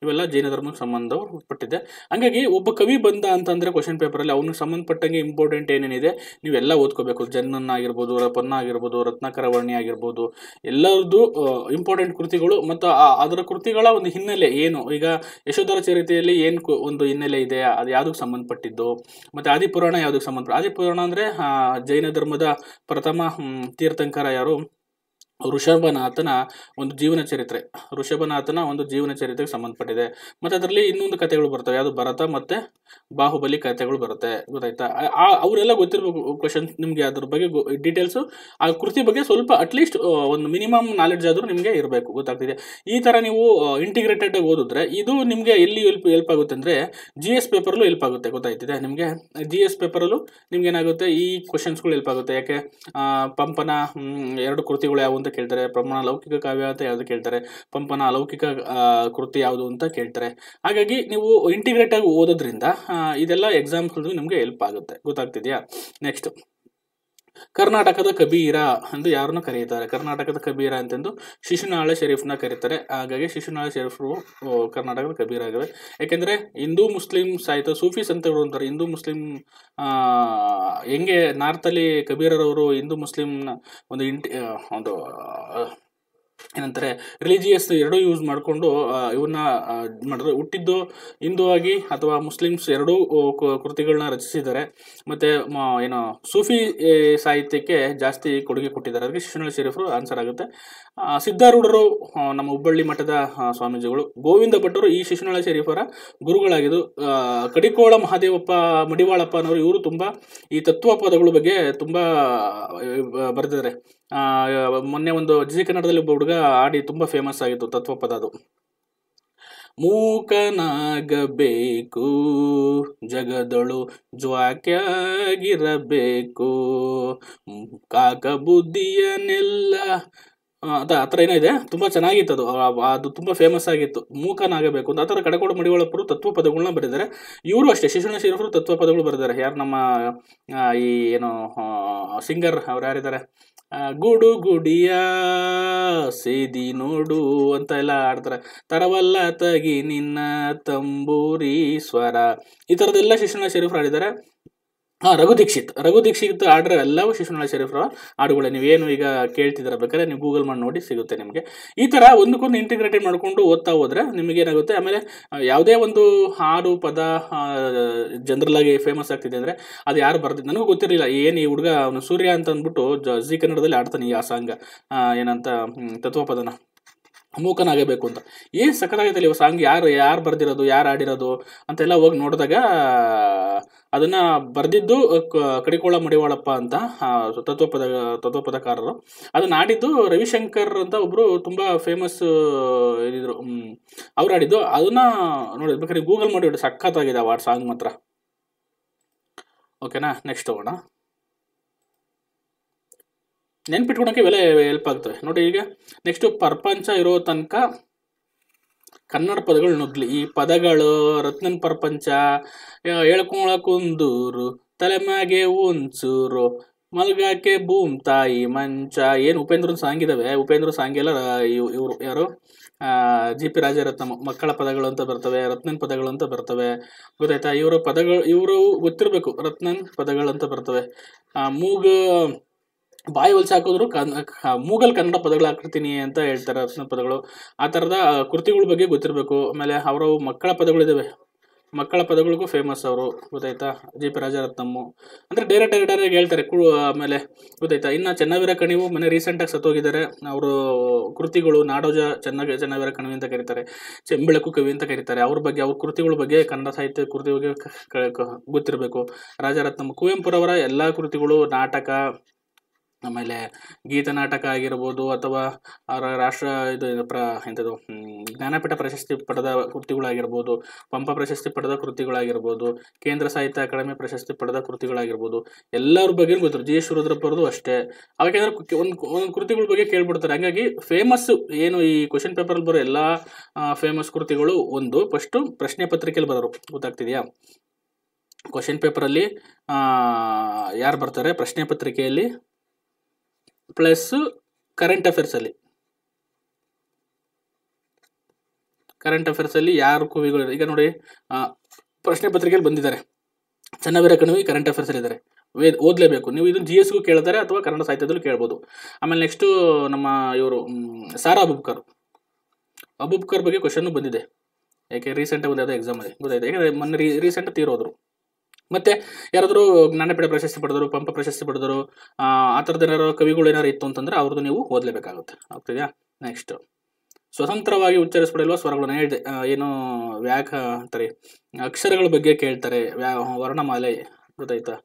[SPEAKER 1] ಇವೆಲ್ಲ ಜೈನ ಧರ್ಮಕ್ಕೆ ಸಂಬಂಧಪಟ್ಟಿದೆ ಹಂಗಾಗಿ ಒಬ್ಬ ಕವಿ ಬಂದ ಅಂತಂದರೆ ಕ್ವಶನ್ ಪೇಪರಲ್ಲಿ ಅವನಿಗೆ ಸಂಬಂಧಪಟ್ಟಂಗೆ ಇಂಪಾರ್ಟೆಂಟ್ ಏನೇನಿದೆ ನೀವೆಲ್ಲ ಓದ್ಕೋಬೇಕು ಜನ್ನನ್ನ ಆಗಿರ್ಬೋದು ರಪನ್ನ ಆಗಿರ್ಬೋದು ವರ್ಣಿ ಆಗಿರ್ಬೋದು ಎಲ್ಲರದ್ದು ಇಂಪಾರ್ಟೆಂಟ್ ಕೃತಿಗಳು ಮತ್ತು ಅದರ ಕೃತಿಗಳ ಒಂದು ಹಿನ್ನೆಲೆ ಏನು ಈಗ ಯಶೋಧರ ಚರಿತೆಯಲ್ಲಿ ಏನು ಒಂದು ಹಿನ್ನೆಲೆ ಇದೆ ಅದು ಯಾವುದಕ್ಕೆ ಸಂಬಂಧಪಟ್ಟಿದ್ದು ಮತ್ತು ಆದಿಪುರಾಣ ಯಾವುದಕ್ಕೆ ಸಂಬಂಧಪಟ್ಟ ಆದಿಪುರಾಣ ಅಂದರೆ ಜೈನ ಧರ್ಮದ ಪ್ರಥಮ ತೀರ್ಥಂಕರ ಯಾರು ಋಷಭನಾಥನ ಒಂದು ಜೀವನ ಚರಿತ್ರೆ ಋಷಭನಾಥನ ಒಂದು ಜೀವನ ಚರಿತ್ರೆಗೆ ಸಂಬಂಧಪಟ್ಟಿದೆ ಮತ್ತು ಅದರಲ್ಲಿ ಇನ್ನೊಂದು ಕಥೆಗಳು ಬರ್ತವೆ ಅದು ಭರತ ಮತ್ತು ಬಾಹುಬಲಿ ಕಥೆಗಳು ಬರುತ್ತೆ ಗೊತ್ತಾಯ್ತಾ ಆ ಅವರೆಲ್ಲ ಗೊತ್ತಿರಬೇಕು ಕ್ವಶನ್ಸ್ ನಿಮಗೆ ಅದ್ರ ಬಗ್ಗೆ ಡೀಟೇಲ್ಸು ಆ ಕೃತಿ ಬಗ್ಗೆ ಸ್ವಲ್ಪ ಅಟ್ಲೀಸ್ಟ್ ಒಂದು ಮಿನಿಮಮ್ ನಾಲೆಡ್ಜ್ ಆದರೂ ನಿಮಗೆ ಇರಬೇಕು ಗೊತ್ತಾಗ್ತಿದೆ ಈ ಥರ ನೀವು ಇಂಟಿಗ್ರೇಟೆಡ್ ಓದಿದ್ರೆ ಇದು ನಿಮಗೆ ಎಲ್ಲಿ ಎಲ್ಪ್ ಎಲ್ಪ್ ಆಗುತ್ತೆ ಅಂದರೆ ಜಿ ಎಸ್ ಪೇಪರಲ್ಲೂ ಹೆಲ್ಪ್ ಆಗುತ್ತೆ ಗೊತ್ತಾಯ್ತಿದೆ ನಿಮಗೆ ಜಿ ಎಸ್ ಪೇಪರಲ್ಲೂ ನಿಮ್ಗೆ ಏನಾಗುತ್ತೆ ಈ ಕ್ವಶನ್ಸ್ಗಳು ಹೆಲ್ಪ್ ಆಗುತ್ತೆ ಯಾಕೆ ಪಂಪನ ಎರಡು ಕೃತಿಗಳು ಯಾವ ಅಂತ ಕೇಳ್ತಾರೆ ಪ್ರಮಾಣ ಲೌಕಿಕ ಕಾವ್ಯ ಅಂತ ಯಾವುದು ಕೇಳ್ತಾರೆ ಪಂಪನ ಅಲೌಕಿಕ ಕೃತಿ ಯಾವುದು ಅಂತ ಕೇಳ್ತಾರೆ ಹಾಗಾಗಿ ನೀವು ಇಂಟಿಗ್ರೇಟ್ ಆಗಿ ಓದೋದ್ರಿಂದ ಇದೆಲ್ಲ ಎಕ್ಸಾಮ್ಸ್ಗಳು ನಿಮ್ಗೆ ಹೆಲ್ಪ್ ಆಗುತ್ತೆ ಗೊತ್ತಾಗ್ತಿದೆಯಾ ನೆಕ್ಸ್ಟ್ ಕರ್ನಾಟಕದ ಕಬೀರ ಎಂದು ಯಾರನ್ನು ಕರೆಯುತ್ತಾರೆ ಕರ್ನಾಟಕದ ಕಬೀರ ಅಂತೆಂದು ಶಿಶುನಾಳ ಶರೀಫ್ನ ಕರೀತಾರೆ ಹಾಗಾಗಿ ಶಿಶುನಾಳ ಶರೀಫರು ಕರ್ನಾಟಕದ ಕಬೀರ ಆಗಿದೆ ಯಾಕೆಂದರೆ ಹಿಂದೂ ಮುಸ್ಲಿಂ ಸಾಹಿತ್ಯ ಸೂಫಿ ಸಂತಗಳು ಅಂತಾರೆ ಹಿಂದೂ ಮುಸ್ಲಿಂ ಹೆಂಗೆ ನಾರ್ತಲ್ಲಿ ಕಬೀರರವರು ಹಿಂದೂ ಮುಸ್ಲಿಂನ ಒಂದು ಇಂಟಿ ಒಂದು ಏನಂತಾರೆ ರಿಲಿಜಿಯಸ್ ಎರಡೂ ಯೂಸ್ ಮಾಡಿಕೊಂಡು ಇವನ್ನ ಮಾಡಿದ್ರು ಹುಟ್ಟಿದ್ದು ಹಿಂದೂ ಆಗಿ ಅಥವಾ ಮುಸ್ಲಿಮ್ಸ್ ಎರಡೂ ಕೃತಿಗಳನ್ನ ರಚಿಸಿದ್ದಾರೆ ಮತ್ತು ಏನು ಸೂಫಿ ಸಾಹಿತ್ಯಕ್ಕೆ ಜಾಸ್ತಿ ಕೊಡುಗೆ ಕೊಟ್ಟಿದ್ದಾರೆ ಅದಕ್ಕೆ ಶಿಶುನಳ್ಳಿ ಶರೀಫರು ಆನ್ಸರ್ ಆಗುತ್ತೆ ಸಿದ್ಧಾರೂಢರು ನಮ್ಮ ಹುಬ್ಬಳ್ಳಿ ಮಠದ ಸ್ವಾಮೀಜಿಗಳು ಗೋವಿಂದ ಭಟ್ಟರು ಈ ಶಿಶುನಳ್ಳಿ ಶರೀಫರ ಗುರುಗಳಾಗಿದ್ದು ಕಡಿಕೋಳ ಮಹಾದೇವಪ್ಪ ಮಡಿವಾಳಪ್ಪ ಅನ್ನೋರು ಇವರು ತುಂಬ ಈ ತತ್ವ ಪದಗಳ ಬಗ್ಗೆ ತುಂಬ ಬರೆದಿದ್ದಾರೆ ಮೊನ್ನೆ ಒಂದು ಜಿ ಕನ್ನಡದಲ್ಲಿ ಒಬ್ಬ ಹುಡುಗ ಆಡಿ ತುಂಬ ಫೇಮಸ್ ಆಗಿತ್ತು ತತ್ವಪದ ಅದು ಮೂಕನಾಗಬೇಕು ಜಗದಳು ಜ್ವಾಕ್ಯಾಗಿರಬೇಕು ಕಾಕ ಬುದ್ಧಿಯನ್ನೆಲ್ಲ ಅದ ಆ ಥರ ಏನೋ ಇದೆ ತುಂಬ ಚೆನ್ನಾಗಿತ್ತು ಅದು ಅದು ತುಂಬ ಫೇಮಸ್ ಆಗಿತ್ತು ಮೂಕನಾಗಬೇಕು ಅಂತ ಆ ಥರ ಕಡೆಕೋಡು ಮಡಿವಾಳಪ್ಪರು ತತ್ವ ಪದಗಳನ್ನ ಬರೆದಿದ್ದಾರೆ ಇವರು ಅಷ್ಟೇ ಶಿಶುಣ ಶಿರಫರು ತತ್ವ ಪದಗಳು ಬರೆದಿದ್ದಾರೆ ಯಾರು ನಮ್ಮ ಈ ಏನು ಸಿಂಗರ್ ಅವ್ರು ಯಾರಿದ್ದಾರೆ ಗುಡು ಗುಡಿಯ ಸೇದಿ ನೋಡು ಅಂತ ಎಲ್ಲ ಆಡ್ತಾರೆ ತಡವಲ್ಲ ತಗಿ ನಿನ್ನ ತಂಬೂರಿ ಸ್ವರ ಈ ಥರದ್ದೆಲ್ಲ ಶಿಶುನ ಶರೀಫ್ ಆಡಿದ್ದಾರೆ ಹಾಂ ರಘು ದೀಕ್ಷಿತ್ ರಘು ದೀಕ್ಷಿತ್ ಆರ್ಡರ್ ಎಲ್ಲವೂ ಶಿಶುನಾಳ ಶರೀಫ್ರ ಹಾಡುಗಳೇ ನೀವು ಈಗ ಕೇಳ್ತಿದ್ದೀರ ಬೇಕಾದ್ರೆ ನೀವು ಗೂಗಲ್ ಮಾಡಿ ನೋಡಿ ಸಿಗುತ್ತೆ ನಿಮಗೆ ಈ ಥರ ಒಂದಕ್ಕೊಂದು ಇಂಟಿಗ್ರೇಟೆಡ್ ಮಾಡಿಕೊಂಡು ಓದ್ತಾ ಹೋದ್ರೆ ನಿಮಗೇನಾಗುತ್ತೆ ಆಮೇಲೆ ಯಾವುದೇ ಒಂದು ಹಾಡು ಪದ ಜನರಲಾಗಿ ಫೇಮಸ್ ಆಗ್ತಿದೆ ಅಂದರೆ ಅದು ಯಾರು ಬರ್ತಿದ್ದು ನನಗೂ ಗೊತ್ತಿರಲಿಲ್ಲ ಏನು ಈ ಹುಡುಗ ಅವನು ಸೂರ್ಯ ಅಂತ ಅಂದ್ಬಿಟ್ಟು ಜಿ ಕನ್ನಡದಲ್ಲಿ ಆಡ್ತಾನೆ ಈ ಆ ಸಾಂಗ ಏನಂತ ತತ್ವಪದನ ಮೂಕನಾಗಬೇಕು ಅಂತ ಏನು ಸಖತ್ತಾಗೈತಲ್ಲ ಇವಾಗ ಸಾಂಗ್ ಯಾರು ಯಾರು ಬರೆದಿರೋದು ಯಾರು ಆಡಿರೋದು ಅಂತೆಲ್ಲ ಹೋಗಿ ನೋಡಿದಾಗ ಅದನ್ನು ಬರೆದಿದ್ದು ಕಡಿಕೋಳ ಮಡಿವಾಳಪ್ಪ ಅಂತ ತತ್ವಪದ ತತ್ವಪದಕಾರರು ಅದನ್ನು ಆಡಿದ್ದು ರವಿಶಂಕರ್ ಅಂತ ಒಬ್ಬರು ತುಂಬ ಫೇಮಸ್ ಇದ್ರು ಅವ್ರು ಆಡಿದ್ದು ಅದನ್ನು ನೋಡಿ ಬೇಕಾದ್ರೆ ಗೂಗಲ್ ಮಾಡಿ ಸಖತ್ತಾಗಿದೆ ಆ ಸಾಂಗ್ ಮಾತ್ರ ಓಕೆನಾ ನೆಕ್ಸ್ಟ್ ಹೋಗೋಣ ನೆನ್ಪಿಟ್ಕೊಳಕ್ಕೆ ಬೆಲೆ ಹೆಲ್ಪ್ ಆಗ್ತವೆ ನೋಡಿ ಈಗ ನೆಕ್ಸ್ಟು ಪ್ರಪಂಚ ಇರೋ ತನಕ ಕನ್ನಡ ಪದಗಳು ನುಗ್ಲಿ ಈ ಪದಗಳು ರತ್ನನ್ ಪ್ರಪಂಚ ಹೇಳ್ಕೊಳಕೊಂದೂರು ತಲೆಮಾಗೆ ಮ್ಯಾಗೆ ಒಂಚೂರು ಮಲ್ಗಾಕೆ ಭೂಮ್ ತಾಯಿ ಮಂಚ ಏನು ಉಪೇಂದ್ರ ಸಾಂಗ್ ಇದಾವೆ ಉಪೇಂದ್ರ ಸಾಂಗ್ ಎಲ್ಲ ಇವರು ಯಾರು ಜಿ ಪಿ ರಾಜರತ್ನಮ್ಮ ಮಕ್ಕಳ ಪದಗಳು ಅಂತ ಬರ್ತವೆ ರತ್ನನ್ ಪದಗಳು ಅಂತ ಬರ್ತವೆ ಗೊತ್ತಾಯ್ತಾ ಇವರ ಪದಗಳು ಇವರು ಗೊತ್ತಿರಬೇಕು ರತ್ನನ್ ಪದಗಳು ಅಂತ ಬರ್ತವೆ ಮೂಗು ಬಾಯಿ ಹೊಲ್ಸಿ ಹಾಕಿದ್ರು ಕನ್ ಮೂಗಲ್ ಕನ್ನಡ ಪದಗಳು ಹಾಕಿರ್ತೀನಿ ಅಂತ ಹೇಳ್ತಾರೆ ಪದಗಳು ಆ ಥರದ ಕೃತಿಗಳ ಬಗ್ಗೆ ಗೊತ್ತಿರಬೇಕು ಆಮೇಲೆ ಅವರ ಮಕ್ಕಳ ಪದಗಳಿದ್ದಾವೆ ಮಕ್ಕಳ ಪದಗಳಿಗೂ ಫೇಮಸ್ ಅವರು ಗೊತ್ತಾಯ್ತಾ ಜಿ ಪಿ ರಾಜರತ್ನಮ್ಮು ಅಂದರೆ ಡೈರೆಕ್ಟ್ ಡೈರೆಕ್ಟ್ ಹೇಳ್ತಾರೆ ಕು ಆಮೇಲೆ ಗೊತ್ತಾಯ್ತಾ ಇನ್ನು ಚೆನ್ನವೀರ ಕಣಿವು ಮೊನ್ನೆ ರೀಸೆಂಟಾಗಿ ಸತ್ತೋಗಿದ್ದಾರೆ ಅವರು ಕೃತಿಗಳು ನಾಡೋಜ ಚೆನ್ನಾಗಿ ಚೆನ್ನವೀರ ಕಣಿವಿ ಅಂತ ಕರೀತಾರೆ ಚೆಂಬೆಳಕು ಕವಿ ಅಂತ ಕರೀತಾರೆ ಅವ್ರ ಬಗ್ಗೆ ಅವ್ರ ಕೃತಿಗಳ ಬಗ್ಗೆ ಕನ್ನಡ ಸಾಹಿತ್ಯ ಕೃತಿ ಬಗ್ಗೆ ಗೊತ್ತಿರಬೇಕು ರಾಜರತ್ನಮ್ಮ ಕುವೆಂಪುರವರ ಎಲ್ಲ ಕೃತಿಗಳು ನಾಟಕ ಆಮೇಲೆ ನಾಟಕ ಆಗಿರ್ಬೋದು ಅಥವಾ ಅವರ ರಾಷ್ಟ್ರ ಇದು ಪ್ರ ಎಂಥದ್ದು ಜ್ಞಾನಪೀಠ ಪ್ರಶಸ್ತಿ ಪಡೆದ ಕೃತಿಗಳಾಗಿರ್ಬೋದು ಪಂಪ ಪ್ರಶಸ್ತಿ ಪಡೆದ ಕೃತಿಗಳಾಗಿರ್ಬೋದು ಕೇಂದ್ರ ಸಾಹಿತ್ಯ ಅಕಾಡೆಮಿ ಪ್ರಶಸ್ತಿ ಪಡೆದ ಕೃತಿಗಳಾಗಿರ್ಬೋದು ಎಲ್ಲರ ಬಗ್ಗೆ ಗೊತ್ತಿರು ಜಿ ರುದ್ರಪ್ಪರದು ಅಷ್ಟೇ ಅವಾಗ ಒಂದು ಒಂದು ಕೃತಿಗಳ ಬಗ್ಗೆ ಕೇಳ್ಬಿಡ್ತಾರೆ ಹಾಗಾಗಿ ಫೇಮಸ್ ಏನು ಈ ಕ್ವಶನ್ ಪೇಪರಲ್ಲಿ ಬರೋ ಎಲ್ಲ ಫೇಮಸ್ ಕೃತಿಗಳು ಒಂದು ಫಸ್ಟು ಪ್ರಶ್ನೆ ಪತ್ರಿಕೆಯಲ್ಲಿ ಬರೋರು ಗೊತ್ತಾಗ್ತಿದೆಯಾ ಕ್ವಶನ್ ಪೇಪರಲ್ಲಿ ಯಾರು ಬರ್ತಾರೆ ಪ್ರಶ್ನೆ ಪತ್ರಿಕೆಯಲ್ಲಿ ಪ್ಲಸ್ ಕರೆಂಟ್ ಅಫೇರ್ಸಲ್ಲಿ ಕರೆಂಟ್ ಅಫೇರ್ಸಲ್ಲಿ ಯಾರು ಕವಿಗಳು ಈಗ ನೋಡಿ ಪ್ರಶ್ನೆ ಪತ್ರಿಕೆಯಲ್ಲಿ ಬಂದಿದ್ದಾರೆ ಚೆನ್ನವೀರ ಕಣಿವಿ ಕರೆಂಟ್ ಅಫೇರ್ಸಲ್ಲಿ ಇದ್ದಾರೆ ವೇದ್ ಓದಲೇಬೇಕು ನೀವು ಇದನ್ನು ಜಿ ಎಸ್ಗೂ ಕೇಳ್ತಾರೆ ಅಥವಾ ಕನ್ನಡ ಸಾಹಿತ್ಯದಲ್ಲೂ ಕೇಳ್ಬೋದು ಆಮೇಲೆ ನೆಕ್ಸ್ಟು ನಮ್ಮ ಇವರು ಸಾರಾ ಅಬುಬ್ಕರ್ ಅಬೂಬ್ಕರ್ ಬಗ್ಗೆ ಕ್ವಶನ್ನು ಬಂದಿದೆ ಯಾಕೆ ರೀಸೆಂಟಾಗಿ ಬಂದಿದೆ ಎಕ್ಸಾಮಲ್ಲಿ ಗೊತ್ತಾಯ್ತು ಯಾಕೆಂದರೆ ಮೊನ್ನೆ ರೀ ರೀಸೆಂಟ್ ತೀರೋದ್ರು ಮತ್ತೆ ಯಾರಾದರೂ ಜ್ಞಾನಪೀಠ ಪ್ರಶಸ್ತಿ ಪಡೆದರು ಪಂಪ ಪ್ರಶಸ್ತಿ ಪಡೆದರು ಆ ಥರದ ಏನಾರು ಕವಿಗಳು ಏನಾರು ಇತ್ತು ಅಂತಂದ್ರೆ ಅವ್ರದ್ದು ನೀವು ಓದಲೇಬೇಕಾಗುತ್ತೆ ಆಗ್ತಿದೆಯಾ ನೆಕ್ಸ್ಟ್ ಸ್ವತಂತ್ರವಾಗಿ ಉಚ್ಚರಿಸಬಡಿಲ್ವ ಸ್ವರಗಳನ್ನ ಹೇಳಿದೆ ಏನು ವ್ಯಾಖ ಅಂತಾರೆ ಅಕ್ಷರಗಳ ಬಗ್ಗೆ ಕೇಳ್ತಾರೆ ವ್ಯಾ ವರ್ಣಮಾಲೆ ಗೊತ್ತಾಯ್ತಾ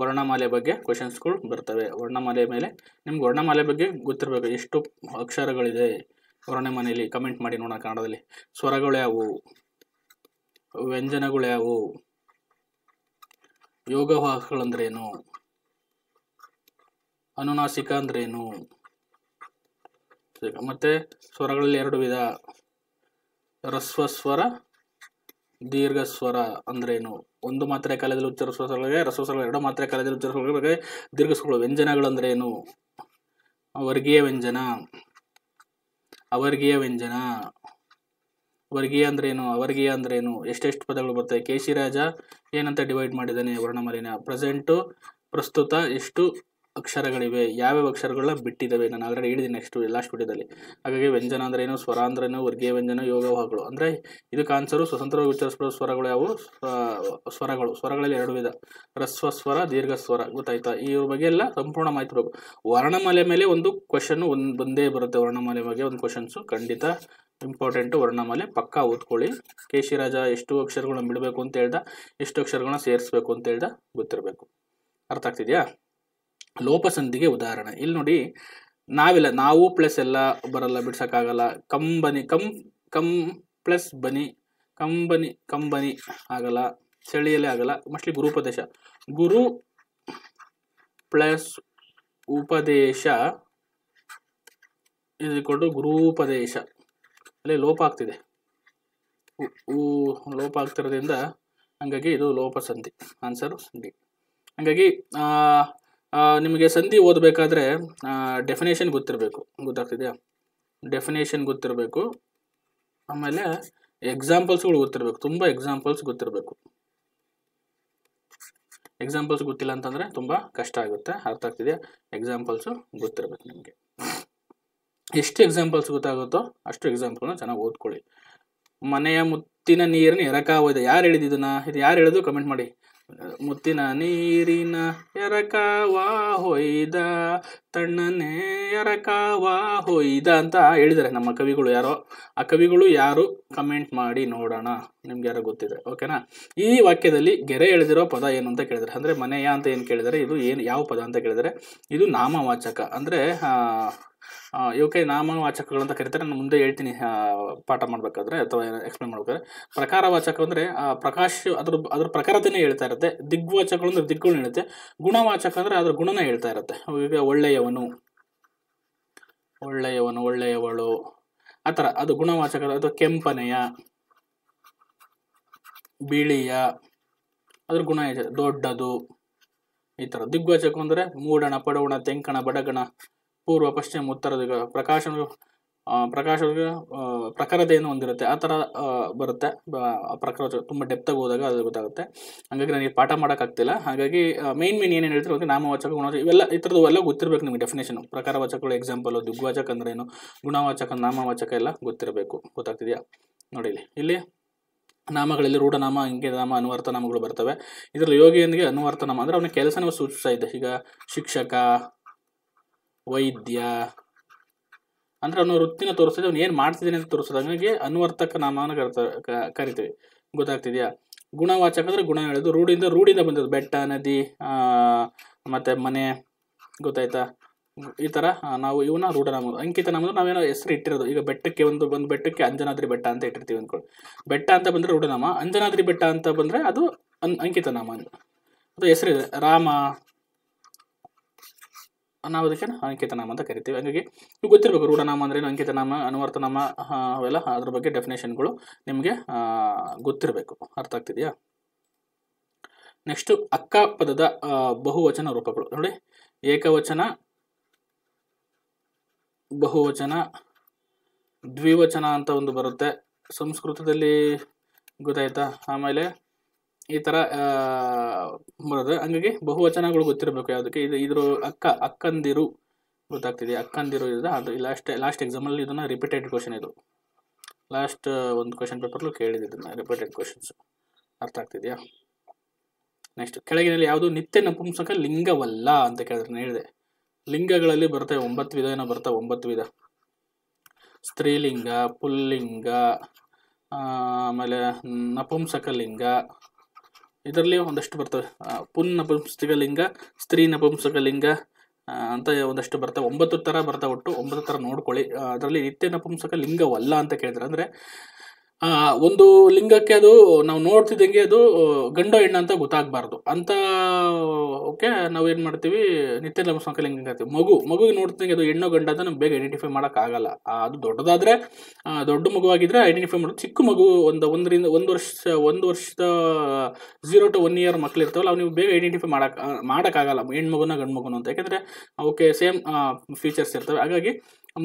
[SPEAKER 1] ವರ್ಣಮಾಲೆ ಬಗ್ಗೆ ಕ್ವಶನ್ಸ್ಗಳು ಬರ್ತವೆ ವರ್ಣಮಾಲೆ ಮೇಲೆ ನಿಮ್ಗೆ ವರ್ಣಮಾಲೆ ಬಗ್ಗೆ ಗೊತ್ತಿರಬೇಕು ಎಷ್ಟು ಅಕ್ಷರಗಳಿದೆ ವರ್ಣಮಾಲೆಯಲ್ಲಿ ಕಮೆಂಟ್ ಮಾಡಿ ನೋಡೋಣ ಕನ್ನಡದಲ್ಲಿ ಸ್ವರಗಳು ಯಾವುವು ವ್ಯಂಜನಗಳು ಯಾವುವು ಯೋಗವಾಹಕಗಳಂದ್ರೇನು ಅನುನಾಸಿಕ ಅಂದ್ರೇನು ಮತ್ತೆ ಸ್ವರಗಳಲ್ಲಿ ಎರಡು ವಿಧ ರಸ್ವಸ್ವರ ದೀರ್ಘ ಸ್ವರ ಅಂದ್ರೇನು ಒಂದು ಮಾತ್ರೆ ಕಾಲದಲ್ಲಿ ಉಚ್ಚರಿಸುವ ಸ್ವರಗಳಿಗೆ ಸ್ವರ ಎರಡು ಮಾತ್ರೆ ಕಾಲದಲ್ಲಿ ಉಚ್ಚರಿಸುವ ಸ್ವರಗಳಿಗೆ ದೀರ್ಘ ಸ್ವರಗಳು ವ್ಯಂಜನಗಳಂದ್ರೇನು ವರ್ಗೀಯ ವ್ಯಂಜನ ಅವರ್ಗೀಯ ವ್ಯಂಜನ ವರ್ಗೀಯ ಅಂದ್ರೇನು ಅವರ್ಗೀಯ ಅಂದ್ರೇನು ಎಷ್ಟೆಷ್ಟು ಪದಗಳು ಬರ್ತವೆ ಕೆ ಏನಂತ ಡಿವೈಡ್ ಮಾಡಿದ್ದಾನೆ ವರ್ಣಮಾಲಿನ ಪ್ರೆಸೆಂಟು ಪ್ರಸ್ತುತ ಎಷ್ಟು ಅಕ್ಷರಗಳಿವೆ ಯಾವ್ಯಾವ ಅಕ್ಷರಗಳನ್ನ ಬಿಟ್ಟಿದ್ದಾವೆ ನಾನು ಆಲ್ರೆಡಿ ಹೇಳಿದೆ ನೆಕ್ಸ್ಟ್ ಲಾಸ್ಟ್ ವಿಡಿಯೋದಲ್ಲಿ ಹಾಗಾಗಿ ವ್ಯಂಜನ ಅಂದ್ರೇನು ಸ್ವರ ಅಂದ್ರೇನು ವರ್ಗೀಯ ವ್ಯಂಜನ ಯೋಗವಾಹಗಳು ಅಂದರೆ ಇದಕ್ಕೆ ಆನ್ಸರು ಸ್ವತಂತ್ರವಾಗಿ ಉಚ್ಚರಿಸಬೋ ಸ್ವರಗಳು ಯಾವುವು ಸ್ವರಗಳು ಸ್ವರಗಳಲ್ಲಿ ಎರಡು ವಿಧ ರಸ್ವ ಸ್ವರ ದೀರ್ಘ ಸ್ವರ ಗೊತ್ತಾಯ್ತಾ ಇವ್ರ ಬಗ್ಗೆ ಎಲ್ಲ ಸಂಪೂರ್ಣ ಮಾಹಿತಿ ಬೇಕು ವರ್ಣಮಾಲೆ ಮೇಲೆ ಒಂದು ಕ್ವಶನ್ ಒಂದು ಒಂದೇ ಬರುತ್ತೆ ವರ್ಣಮಾಲೆ ಬಗ್ಗೆ ಒಂದು ಕ್ವಶನ್ಸು ಖಂಡಿತ ಇಂಪಾರ್ಟೆಂಟು ವರ್ಣಮಾಲೆ ಪಕ್ಕಾ ಓದ್ಕೊಳ್ಳಿ ಕೇಶಿರಾಜ ಎಷ್ಟು ಅಕ್ಷರಗಳನ್ನ ಬಿಡಬೇಕು ಅಂತ ಹೇಳ್ದ ಎಷ್ಟು ಅಕ್ಷರಗಳನ್ನ ಸೇರಿಸ್ಬೇಕು ಅಂತ ಹೇಳ್ದ ಗೊತ್ತಿರಬೇಕು ಅರ್ಥ ಆಗ್ತಿದ್ಯಾ ಲೋಪಸಂಧಿಗೆ ಉದಾಹರಣೆ ಇಲ್ಲಿ ನೋಡಿ ನಾವಿಲ್ಲ ನಾವು ಪ್ಲಸ್ ಎಲ್ಲ ಬರಲ್ಲ ಬಿಡ್ಸೋಕ್ಕಾಗಲ್ಲ ಕಂಬನಿ ಕಂ ಕಂ ಪ್ಲಸ್ ಬನಿ ಕಂಬನಿ ಕಂಬನಿ ಆಗಲ್ಲ ಚಳಿಯಲ್ಲೇ ಆಗಲ್ಲ ಮೋಸ್ಟ್ಲಿ ಗುರುಪದೇಶ ಗುರು ಪ್ಲಸ್ ಉಪದೇಶ ಇದು ಕೊಟ್ಟು ಉಪದೇಶ ಅಲ್ಲೇ ಲೋಪ ಆಗ್ತಿದೆ ಲೋಪ ಆಗ್ತಿರೋದ್ರಿಂದ ಹಂಗಾಗಿ ಇದು ಲೋಪ ಸಂಧಿ ಆನ್ಸರ್ ಸಂಧಿ ಹಾಗಾಗಿ ನಿಮಗೆ ಸಂಧಿ ಓದಬೇಕಾದ್ರೆ ಡೆಫಿನೇಷನ್ ಗೊತ್ತಿರಬೇಕು ಗೊತ್ತಾಗ್ತಿದೆಯಾ ಡೆಫಿನೇಷನ್ ಗೊತ್ತಿರಬೇಕು ಆಮೇಲೆ ಎಕ್ಸಾಂಪಲ್ಸ್ಗಳು ಗೊತ್ತಿರಬೇಕು ತುಂಬ ಎಕ್ಸಾಂಪಲ್ಸ್ ಗೊತ್ತಿರಬೇಕು ಎಕ್ಸಾಂಪಲ್ಸ್ ಗೊತ್ತಿಲ್ಲ ಅಂತಂದರೆ ತುಂಬ ಕಷ್ಟ ಆಗುತ್ತೆ ಅರ್ಥ ಆಗ್ತಿದೆಯಾ ಎಕ್ಸಾಂಪಲ್ಸು ಗೊತ್ತಿರಬೇಕು ನಿಮಗೆ ಎಷ್ಟು ಎಕ್ಸಾಂಪಲ್ಸ್ ಗೊತ್ತಾಗುತ್ತೋ ಅಷ್ಟು ಎಕ್ಸಾಂಪಲ್ನ ಚೆನ್ನಾಗಿ ಓದ್ಕೊಳ್ಳಿ ಮನೆಯ ಮುತ್ತಿನ ನೀರಿನ ಒಯ್ದ ಯಾರು ಹೇಳಿದ್ದನ್ನ ಇದು ಯಾರು ಹೇಳಿದ್ರು ಕಮೆಂಟ್ ಮಾಡಿ ಮುತ್ತಿನ ನೀರಿನ ಎರಕಾವ ಹೊಯ್ದ ತಣ್ಣನೆ ಎರಕಾವ ಹೊಯ್ದ ಅಂತ ಹೇಳಿದ್ದಾರೆ ನಮ್ಮ ಕವಿಗಳು ಯಾರೋ ಆ ಕವಿಗಳು ಯಾರು ಕಮೆಂಟ್ ಮಾಡಿ ನೋಡೋಣ ನಿಮ್ಗೆ ಯಾರೋ ಗೊತ್ತಿದೆ ಓಕೆನಾ ಈ ವಾಕ್ಯದಲ್ಲಿ ಗೆರೆ ಎಳೆದಿರೋ ಪದ ಏನು ಅಂತ ಕೇಳಿದರೆ ಅಂದರೆ ಮನೆಯ ಅಂತ ಏನು ಕೇಳಿದರೆ ಇದು ಏನು ಯಾವ ಪದ ಅಂತ ಕೇಳಿದರೆ ಇದು ನಾಮವಾಚಕ ಅಂದರೆ ಇವಕ್ಕೆ ನಾಮವಾಚಕಗಳು ಅಂತ ಕರೀತಾರೆ ನಾನು ಮುಂದೆ ಹೇಳ್ತೀನಿ ಪಾಠ ಮಾಡಬೇಕಾದ್ರೆ ಅಥವಾ ಎಕ್ಸ್ಪ್ಲೇನ್ ಮಾಡಬೇಕಾದ್ರೆ ಪ್ರಕಾರವಾಚಕ ಅಂದರೆ ಪ್ರಕಾಶ ಅದ್ರ ಅದ್ರ ಪ್ರಕಾರದನ್ನೇ ಹೇಳ್ತಾ ಇರುತ್ತೆ ದಿಗ್ವಾಚಕಗಳು ಅಂದ್ರೆ ದಿಗ್ಗುಗಳನ್ನ ಹೇಳುತ್ತೆ ಗುಣವಾಚಕ ಅಂದರೆ ಅದ್ರ ಗುಣನ ಹೇಳ್ತಾ ಇರುತ್ತೆ ಈಗ ಒಳ್ಳೆಯವನು ಒಳ್ಳೆಯವನು ಒಳ್ಳೆಯವಳು ಆ ಥರ ಅದು ಗುಣವಾಚಕ ಅಥವಾ ಕೆಂಪನೆಯ ಬಿಳಿಯ ಅದ್ರ ಗುಣ ದೊಡ್ಡದು ಈ ಥರ ದಿಗ್ವಾಚಕ ಅಂದರೆ ಮೂಡಣ ಪಡೋಣ ತೆಂಕಣ ಬಡಗಣ ಪೂರ್ವ ಪಶ್ಚಿಮ ಉತ್ತರ ದಿಗ ಪ್ರಕಾಶ ಪ್ರಕಾಶ ಪ್ರಖರತೆಯನ್ನು ಹೊಂದಿರುತ್ತೆ ಆ ಥರ ಬರುತ್ತೆ ಪ್ರಖರ ತುಂಬ ಡೆಪ್ತಾಗಿ ಹೋದಾಗ ಅದು ಗೊತ್ತಾಗುತ್ತೆ ಹಾಗಾಗಿ ನನಗೆ ಪಾಠ ಮಾಡೋಕ್ಕಾಗ್ತಿಲ್ಲ ಹಾಗಾಗಿ ಮೈನ್ ಮೇನ್ ಏನೇನು ಹೇಳ್ತಾರೆ ಅಂದರೆ ನಾಮವಾಚಕ ಗುಣವಾಚಕ ಇವೆಲ್ಲ ಈ ಥರದ್ದು ಎಲ್ಲ ಗೊತ್ತಿರಬೇಕು ನಿಮಗೆ ಪ್ರಕಾರ ಪ್ರಕಾರವಾಚಕಗಳು ಎಕ್ಸಾಂಪಲು ದುಗ್ವಾಚಕ ಅಂದ್ರೆ ಏನು ಗುಣವಾಚಕ ನಾಮವಾಚಕ ಎಲ್ಲ ಗೊತ್ತಿರಬೇಕು ಗೊತ್ತಾಗ್ತಿದೆಯಾ ನೋಡಿ ಇಲ್ಲಿ ನಾಮಗಳಲ್ಲಿ ರೂಢನಾಮ ಹಿಂಗೆ ನಾಮ ಅನುವರ್ತನಾಮಗಳು ಬರ್ತವೆ ಇದರಲ್ಲಿ ಯೋಗಿಯೊಂದಿಗೆ ಅನುವರ್ತನಾಮ ಅಂದರೆ ಅವನ ಕೆಲಸನೇ ಸೂಚಿಸ್ತಾ ಇದೆ ಈಗ ಶಿಕ್ಷಕ ವೈದ್ಯ ಅಂದ್ರೆ ಅವನು ವೃತ್ತಿನ ತೋರಿಸ್ತದೆ ಅವನು ಏನು ಮಾಡ್ತಿದ್ದಾನೆ ಅಂತ ತೋರಿಸೋದು ಹಾಗೆ ಅನ್ವರ್ತಕ ನಾಮವನ್ನು ಕರ್ತ ಕರಿತೀವಿ ಗೊತ್ತಾಗ್ತಿದ್ಯಾ ಗುಣವಾಚಕ ಅಂದರೆ ಗುಣ ಹೇಳೋದು ರೂಢಿಂದ ರೂಢಿಂದ ಬಂದದ್ದು ಬೆಟ್ಟ ನದಿ ಮತ್ತೆ ಮನೆ ಗೊತ್ತಾಯ್ತಾ ಈ ತರ ನಾವು ಇವನ ರೂಢ ನಾಮ ಅಂಕಿತ ನಾಮ ನಾವೇನೋ ಹೆಸರು ಇಟ್ಟಿರೋದು ಈಗ ಬೆಟ್ಟಕ್ಕೆ ಒಂದು ಒಂದು ಬೆಟ್ಟಕ್ಕೆ ಅಂಜನಾದ್ರಿ ಬೆಟ್ಟ ಅಂತ ಇಟ್ಟಿರ್ತೀವಿ ಅಂದ್ಕೊಳ್ಳಿ ಬೆಟ್ಟ ಅಂತ ಬಂದರೆ ರೂಢನಾಮ ಅಂಜನಾದ್ರಿ ಬೆಟ್ಟ ಅಂತ ಬಂದರೆ ಅದು ಅನ್ ಅಂಕಿತ ನಾಮ ಅದು ಹೆಸರಿದೆ ರಾಮ ನಾವು ಅದಕ್ಕೆ ಅಂತ ಕರಿತೀವಿ ಹಾಗಾಗಿ ನೀವು ಗೊತ್ತಿರಬೇಕು ರೂಢನಾಮ ಅಂದ್ರೆ ಅಂಕಿತ ನಾಮ ಅನುವರ್ತನಾಮ ಅವೆಲ್ಲ ಅದ್ರ ಬಗ್ಗೆ ಡೆಫಿನೇಷನ್ಗಳು ನಿಮಗೆ ಗೊತ್ತಿರಬೇಕು ಅರ್ಥ ಆಗ್ತಿದೆಯಾ ನೆಕ್ಸ್ಟ್ ಅಕ್ಕ ಪದದ ಬಹುವಚನ ರೂಪಗಳು ನೋಡಿ ಏಕವಚನ ಬಹುವಚನ ದ್ವಿವಚನ ಅಂತ ಒಂದು ಬರುತ್ತೆ ಸಂಸ್ಕೃತದಲ್ಲಿ ಗೊತ್ತಾಯ್ತಾ ಆಮೇಲೆ ಈ ತರ ಬರೋದು ಹಂಗಾಗಿ ಬಹುವಚನಗಳು ಗೊತ್ತಿರಬೇಕು ಯಾವುದಕ್ಕೆ ಇದು ಇದ್ರ ಅಕ್ಕ ಅಕ್ಕಂದಿರು ಗೊತ್ತಾಗ್ತಿದೆ ಅಕ್ಕಂದಿರು ಇದು ಅದು ಲಾಸ್ಟ್ ಲಾಸ್ಟ್ ಎಕ್ಸಾಮಲ್ಲಿ ಇದನ್ನ ರಿಪೀಟೆಡ್ ಕ್ವಶನ್ ಇದು ಲಾಸ್ಟ್ ಒಂದು ಕ್ವಶನ್ ಪೇಪರ್ಲು ಕೇಳಿದೆ ಇದನ್ನು ರಿಪೀಟೆಡ್ ಕ್ವಶನ್ಸ್ ಅರ್ಥ ಆಗ್ತಿದೆಯಾ ನೆಕ್ಸ್ಟ್ ಕೆಳಗಿನಲ್ಲಿ ಯಾವುದು ನಿತ್ಯ ನಪುಂಸಕ ಲಿಂಗವಲ್ಲ ಅಂತ ಕೇಳಿದ್ರೆ ಹೇಳಿದೆ ಲಿಂಗಗಳಲ್ಲಿ ಬರ್ತವೆ ಒಂಬತ್ತು ವಿಧ ಏನೋ ಬರ್ತವೆ ಒಂಬತ್ತು ವಿಧ ಸ್ತ್ರೀಲಿಂಗ ಪುಲ್ಲಿಂಗ ಆಮೇಲೆ ನಪುಂಸಕ ಲಿಂಗ ಇದರಲ್ಲಿ ಒಂದಷ್ಟು ಬರ್ತವೆ ಪುನ್ ನಪುಂಸಕಲಿಂಗ ಸ್ತ್ರೀ ನಪುಂಸಕಲಿಂಗ ಅಂತ ಒಂದಷ್ಟು ಬರ್ತವೆ ಒಂಬತ್ತು ಥರ ಬರ್ತಾ ಒಟ್ಟು ಒಂಬತ್ತು ಥರ ನೋಡ್ಕೊಳ್ಳಿ ಅದರಲ್ಲಿ ನಿತ್ಯ ನಪುಂಸಕ ಲಿಂಗವಲ್ಲ ಅಂತ ಕೇಳಿದ್ರೆ ಅಂದರೆ ಆ ಒಂದು ಲಿಂಗಕ್ಕೆ ಅದು ನಾವು ನೋಡ್ತಿದ್ದಂಗೆ ಅದು ಗಂಡ ಹೆಣ್ಣು ಅಂತ ಗೊತ್ತಾಗಬಾರ್ದು ಅಂತ ಓಕೆ ನಾವು ಏನು ಮಾಡ್ತೀವಿ ನಿತ್ಯ ನಮಸ್ಕಾರ ಲಿಂಗ ಅಂತೀವಿ ಮಗು ಮಗುಗೆ ನೋಡ್ತಿದ್ದಂಗೆ ಅದು ಹೆಣ್ಣು ಗಂಡ ಅಂತ ನಮ್ಗೆ ಬೇಗ ಐಡೆಂಟಿಫೈ ಮಾಡೋಕ್ಕಾಗಲ್ಲ ಅದು ದೊಡ್ಡದಾದರೆ ದೊಡ್ಡ ಮಗುವಾಗಿದ್ದರೆ ಐಡೆಂಟಿಫೈ ಮಾಡೋದು ಚಿಕ್ಕ ಮಗು ಒಂದು ಒಂದರಿಂದ ಒಂದು ವರ್ಷ ಒಂದು ವರ್ಷದ ಝೀರೋ ಟು ಒನ್ ಇಯರ್ ಮಕ್ಳು ಇರ್ತಾವಲ್ಲ ಅವು ನೀವು ಬೇಗ ಐಡೆಂಟಿಫೈ ಮಾಡಕ್ ಮಾಡೋಕ್ಕಾಗಲ್ಲ ಹೆಣ್ಮಗುನ ಗಂಡು ಮಗುನ ಅಂತ ಯಾಕೆಂದರೆ ಅವಕ್ಕೆ ಸೇಮ್ ಫೀಚರ್ಸ್ ಇರ್ತವೆ ಹಾಗಾಗಿ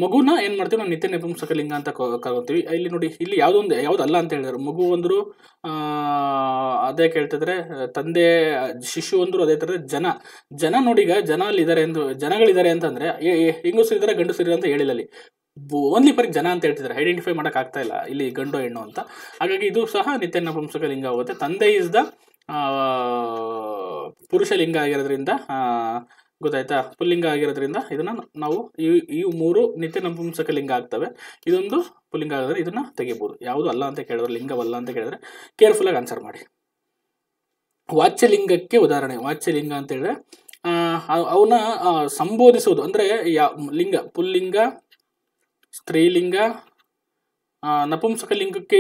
[SPEAKER 1] ಮಗುನ ಏನು ಮಾಡ್ತೀವಿ ನಾವು ನಿತ್ಯ ನಪುಂಸಕ ಲಿಂಗ ಅಂತ ಕರ್ಕೊಂತೀವಿ ಇಲ್ಲಿ ನೋಡಿ ಇಲ್ಲಿ ಯಾವುದೊಂದು ಯಾವುದಲ್ಲ ಅಂತ ಹೇಳಿದ್ರು ಮಗು ಅಂದರು ಅದೇ ಕೇಳ್ತಿದ್ರೆ ತಂದೆ ಶಿಶು ಅಂದರು ಅದೇ ತರ ಜನ ಜನ ನೋಡಿಗ ಜನ ಅಲ್ಲಿ ಇದಾರೆ ಎಂದು ಜನಗಳಿದ್ದಾರೆ ಅಂತಂದ್ರೆ ಹೆಂಗಸರು ಇದ್ದಾರೆ ಗಂಡಸರು ಅಂತ ಹೇಳಿಲ್ಲ ಅಲ್ಲಿ ಓನ್ಲಿ ಪರ್ ಜನ ಅಂತ ಹೇಳ್ತಿದ್ದಾರೆ ಐಡೆಂಟಿಫೈ ಆಗ್ತಾ ಇಲ್ಲ ಇಲ್ಲಿ ಗಂಡು ಹೆಣ್ಣು ಅಂತ ಹಾಗಾಗಿ ಇದು ಸಹ ನಿತ್ಯ ನಪುಂಸಕ ಲಿಂಗ ಆಗುತ್ತೆ ತಂದೆ ಇಸ್ ದ ಪುರುಷ ಲಿಂಗ ಆಗಿರೋದ್ರಿಂದ ಗೊತ್ತಾಯ್ತಾ ಪುಲ್ಲಿಂಗ ಆಗಿರೋದ್ರಿಂದ ಇದನ್ನ ನಾವು ಈ ಈ ಮೂರು ನಿತ್ಯ ನಪುಂಸಕ ಲಿಂಗ ಆಗ್ತವೆ ಇದೊಂದು ಪುಲ್ಲಿಂಗ ಆಗಿದ್ರೆ ಇದನ್ನ ತೆಗಿಬೋದು ಯಾವುದು ಅಲ್ಲ ಅಂತ ಕೇಳಿದ್ರೆ ಲಿಂಗವಲ್ಲ ಅಂತ ಕೇಳಿದ್ರೆ ಆಗಿ ಆನ್ಸರ್ ಮಾಡಿ ವಾಚ್ಯಲಿಂಗಕ್ಕೆ ಉದಾಹರಣೆ ವಾಚ್ಯಲಿಂಗ ಅಂತ ಹೇಳಿದ್ರೆ ಅವನ ಸಂಬೋಧಿಸೋದು ಅಂದ್ರೆ ಯಾ ಲಿಂಗ ಪುಲ್ಲಿಂಗ ಸ್ತ್ರೀಲಿಂಗ ನಪುಂಸಕ ಲಿಂಗಕ್ಕೆ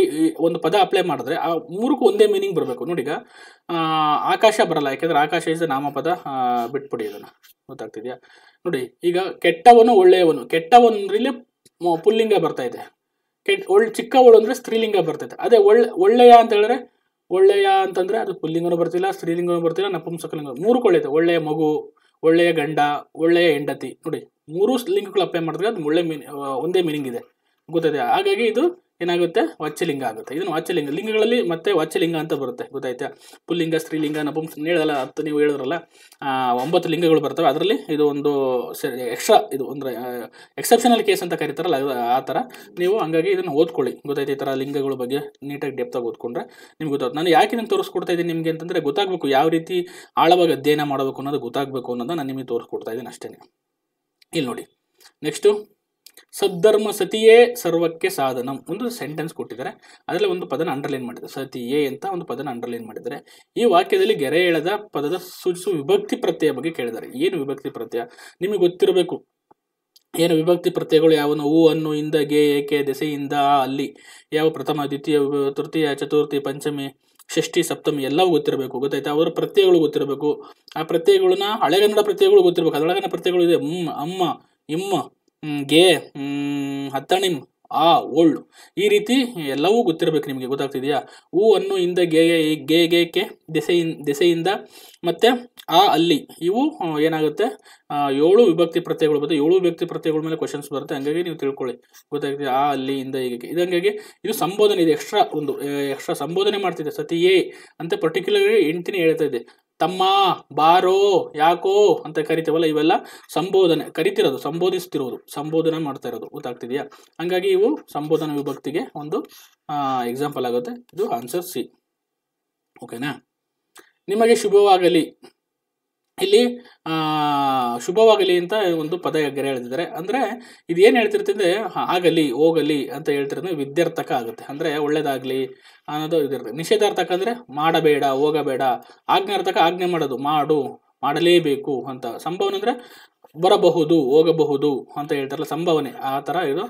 [SPEAKER 1] ಒಂದು ಪದ ಅಪ್ಲೈ ಮಾಡಿದ್ರೆ ಆ ಮೂರಕ್ಕೂ ಒಂದೇ ಮೀನಿಂಗ್ ಬರಬೇಕು ನೋಡಿ ಈಗ ಆಕಾಶ ಬರಲ್ಲ ಯಾಕೆಂದ್ರೆ ಆಕಾಶ ಇಸ್ ನಾಮಪದ ಬಿಟ್ಬಿಡಿ ಅದನ್ನು ಗೊತ್ತಾಗ್ತಿದ್ಯಾ ನೋಡಿ ಈಗ ಕೆಟ್ಟವನು ಒಳ್ಳೆಯವನು ಕೆಟ್ಟವನ್ರಲ್ಲಿ ಪುಲ್ಲಿಂಗ ಬರ್ತಾ ಇದೆ ಕೆಟ್ಟ ಒಳ್ಳೆ ಚಿಕ್ಕವಳು ಅಂದರೆ ಸ್ತ್ರೀಲಿಂಗ ಬರ್ತೈತೆ ಅದೇ ಒಳ್ಳೆ ಒಳ್ಳೆಯ ಅಂತ ಹೇಳಿದ್ರೆ ಒಳ್ಳೆಯ ಅಂತಂದರೆ ಅದು ಪುಲ್ಲಿಂಗನೂ ಬರ್ತಿಲ್ಲ ಸ್ತ್ರೀಲಿಂಗನೂ ಬರ್ತಿಲ್ಲ ನಪುಂಸಕಲಿಂಗ ಮೂರು ಕೊಳ್ಳೈತೆ ಒಳ್ಳೆಯ ಮಗು ಒಳ್ಳೆಯ ಗಂಡ ಒಳ್ಳೆಯ ಹೆಂಡತಿ ನೋಡಿ ಮೂರು ಲಿಂಗಗಳು ಅಪ್ಲೈ ಮಾಡಿದ್ರೆ ಅದು ಒಳ್ಳೆ ಮೀನ್ ಒಂದೇ ಮೀನಿಂಗ್ ಇದೆ ಗೊತ್ತಾಯ್ತು ಹಾಗಾಗಿ ಇದು ಏನಾಗುತ್ತೆ ವಾಚ್ಯಲಿಂಗ ಆಗುತ್ತೆ ಇದನ್ನು ವಾಚ್ಯಲಿಂಗ ಲಿಂಗಗಳಲ್ಲಿ ಮತ್ತೆ ವಾಚ್ಯಲಿಂಗ ಅಂತ ಬರುತ್ತೆ ಗೊತ್ತಾಯ್ತಾ ಪುಲ್ಲಿಂಗ ಸ್ತ್ರೀಲಿಂಗ ನಪುಂಸ ಹೇಳಲ್ಲ ಹತ್ತು ನೀವು ಹೇಳಿದ್ರಲ್ಲ ಒಂಬತ್ತು ಲಿಂಗಗಳು ಬರ್ತವೆ ಅದರಲ್ಲಿ ಇದು ಒಂದು ಎಕ್ಸ್ಟ್ರಾ ಇದು ಅಂದರೆ ಎಕ್ಸೆಪ್ಷನಲ್ ಕೇಸ್ ಅಂತ ಕರೀತಾರಲ್ಲ ಆ ಥರ ನೀವು ಹಂಗಾಗಿ ಇದನ್ನು ಓದ್ಕೊಳ್ಳಿ ಗೊತ್ತಾಯ್ತು ಈ ಥರ ಲಿಂಗಗಳ ಬಗ್ಗೆ ನೀಟಾಗಿ ಡೆಪ್ತಾಗಿ ಓದ್ಕೊಂಡ್ರೆ ನಿಮ್ಗೆ ಗೊತ್ತಾಗುತ್ತೆ ನಾನು ಯಾಕೆ ನಾನು ತೋರಿಸ್ಕೊಡ್ತಾ ಇದ್ದೀನಿ ನಿಮಗೆ ಅಂತಂದರೆ ಗೊತ್ತಾಗಬೇಕು ಯಾವ ರೀತಿ ಆಳವಾಗಿ ಅಧ್ಯಯನ ಮಾಡಬೇಕು ಅನ್ನೋದು ಗೊತ್ತಾಗಬೇಕು ಅನ್ನೋದನ್ನ ನಾನು ನಿಮಗೆ ತೋರಿಸ್ಕೊಡ್ತಾ ಇದ್ದೀನಿ ಅಷ್ಟೇ ಇಲ್ಲಿ ನೋಡಿ ನೆಕ್ಸ್ಟು ಸದ್ಧರ್ಮ ಸತಿಯೇ ಸರ್ವಕ್ಕೆ ಸಾಧನ ಒಂದು ಸೆಂಟೆನ್ಸ್ ಕೊಟ್ಟಿದ್ದಾರೆ ಅದರಲ್ಲಿ ಒಂದು ಪದನ ಅಂಡರ್ಲೈನ್ ಮಾಡಿದ್ದಾರೆ ಸತಿಯೇ ಅಂತ ಒಂದು ಪದನ ಅಂಡರ್ಲೈನ್ ಮಾಡಿದ್ದಾರೆ ಈ ವಾಕ್ಯದಲ್ಲಿ ಗೆರೆ ಎಳೆದ ಪದದ ಸೂಚಿಸುವ ವಿಭಕ್ತಿ ಪ್ರತ್ಯಯ ಬಗ್ಗೆ ಕೇಳಿದ್ದಾರೆ ಏನು ವಿಭಕ್ತಿ ಪ್ರತ್ಯಯ ನಿಮಗೆ ಗೊತ್ತಿರಬೇಕು ಏನು ವಿಭಕ್ತಿ ಪ್ರತ್ಯಯಗಳು ಯಾವನು ಹೂ ಅನ್ನು ಇಂದ ಗೆ ಏಕೆ ದೆಸೆಯಿಂದ ಅಲ್ಲಿ ಯಾವ ಪ್ರಥಮ ದ್ವಿತೀಯ ತೃತೀಯ ಚತುರ್ಥಿ ಪಂಚಮಿ ಷಷ್ಠಿ ಸಪ್ತಮಿ ಎಲ್ಲವೂ ಗೊತ್ತಿರಬೇಕು ಗೊತ್ತಾಯ್ತಾ ಅವರ ಪ್ರತ್ಯಯಗಳು ಗೊತ್ತಿರಬೇಕು ಆ ಪ್ರತ್ಯಯಗಳನ್ನ ಹಳೆಗನ್ನಡ ಪ್ರತ್ಯಯಗಳು ಗೊತ್ತಿರಬೇಕು ಅದೊಳಗನ ಪ್ರತ್ಯಯಗಳು ಇದೆ ಅಮ್ಮ ಇಮ್ಮ ಗೆ ಹತ್ತಣಿಮ್ ಆ ಓಲ್ಡ್ ಈ ರೀತಿ ಎಲ್ಲವೂ ಗೊತ್ತಿರಬೇಕು ನಿಮಗೆ ಗೊತ್ತಾಗ್ತಿದೆಯಾ ಹೂ ಅನ್ನು ಇಂದ ಗೆ ಗೆ ಗೆ ಕೆ ದೆಸೆಯಿಂದ ಮತ್ತು ಆ ಅಲ್ಲಿ ಇವು ಏನಾಗುತ್ತೆ ಏಳು ವಿಭಕ್ತಿ ಪ್ರತ್ಯಯಗಳು ಬರುತ್ತೆ ಏಳು ವಿಭಕ್ತಿ ಪ್ರತ್ಯಯಗಳ ಮೇಲೆ ಕ್ವಶನ್ಸ್ ಬರುತ್ತೆ ಹಂಗಾಗಿ ನೀವು ತಿಳ್ಕೊಳ್ಳಿ ಗೊತ್ತಾಗ್ತಿದೆ ಆ ಅಲ್ಲಿ ಇಂದ ಹೀಗೆ ಇದಂಗಾಗಿ ಇದು ಸಂಬೋಧನೆ ಇದೆ ಎಕ್ಸ್ಟ್ರಾ ಒಂದು ಎಕ್ಸ್ಟ್ರಾ ಸಂಬೋಧನೆ ಮಾಡ್ತಿದೆ ಸತಿಯೇ ಅಂತ ಪರ್ಟಿಕ್ಯುಲರ್ಲಿ ಹೆಂಡ್ತಿನಿ ಹೇಳ್ತಾ ಇದೆ ತಮ್ಮ ಬಾರೋ ಯಾಕೋ ಅಂತ ಕರಿತೇವಲ್ಲ ಇವೆಲ್ಲ ಸಂಬೋಧನೆ ಕರಿತಿರೋದು ಸಂಬೋಧಿಸ್ತಿರೋದು ಸಂಬೋಧನೆ ಮಾಡ್ತಾ ಇರೋದು ಗೊತ್ತಾಗ್ತಿದೆಯಾ ಹಂಗಾಗಿ ಇವು ಸಂಬೋಧನಾ ವಿಭಕ್ತಿಗೆ ಒಂದು ಎಕ್ಸಾಂಪಲ್ ಆಗುತ್ತೆ ಇದು ಆನ್ಸರ್ ಸಿ ಓಕೆನಾ ನಿಮಗೆ ಶುಭವಾಗಲಿ ಇಲ್ಲಿ ಶುಭವಾಗಲಿ ಅಂತ ಒಂದು ಪದ ಗೆರೆ ಹೇಳ್ತಿದ್ದಾರೆ ಅಂದರೆ ಇದು ಏನು ಹೇಳ್ತಿರ್ತದೆ ಆಗಲಿ ಹೋಗಲಿ ಅಂತ ಹೇಳ್ತಿರೋದು ವಿದ್ಯಾರ್ಥಕ ಆಗುತ್ತೆ ಅಂದರೆ ಒಳ್ಳೇದಾಗಲಿ ಅನ್ನೋದು ಇದಿರ್ತದೆ ನಿಷೇಧಾರ್ಥಕ ಅಂದರೆ ಮಾಡಬೇಡ ಹೋಗಬೇಡ ಆಜ್ಞಾರ್ಥಕ ಆಜ್ಞೆ ಮಾಡೋದು ಮಾಡು ಮಾಡಲೇಬೇಕು ಅಂತ ಸಂಭವನ ಅಂದರೆ ಬರಬಹುದು ಹೋಗಬಹುದು ಅಂತ ಹೇಳ್ತಾರಲ್ಲ ಸಂಭಾವನೆ ಆ ಥರ ಇದು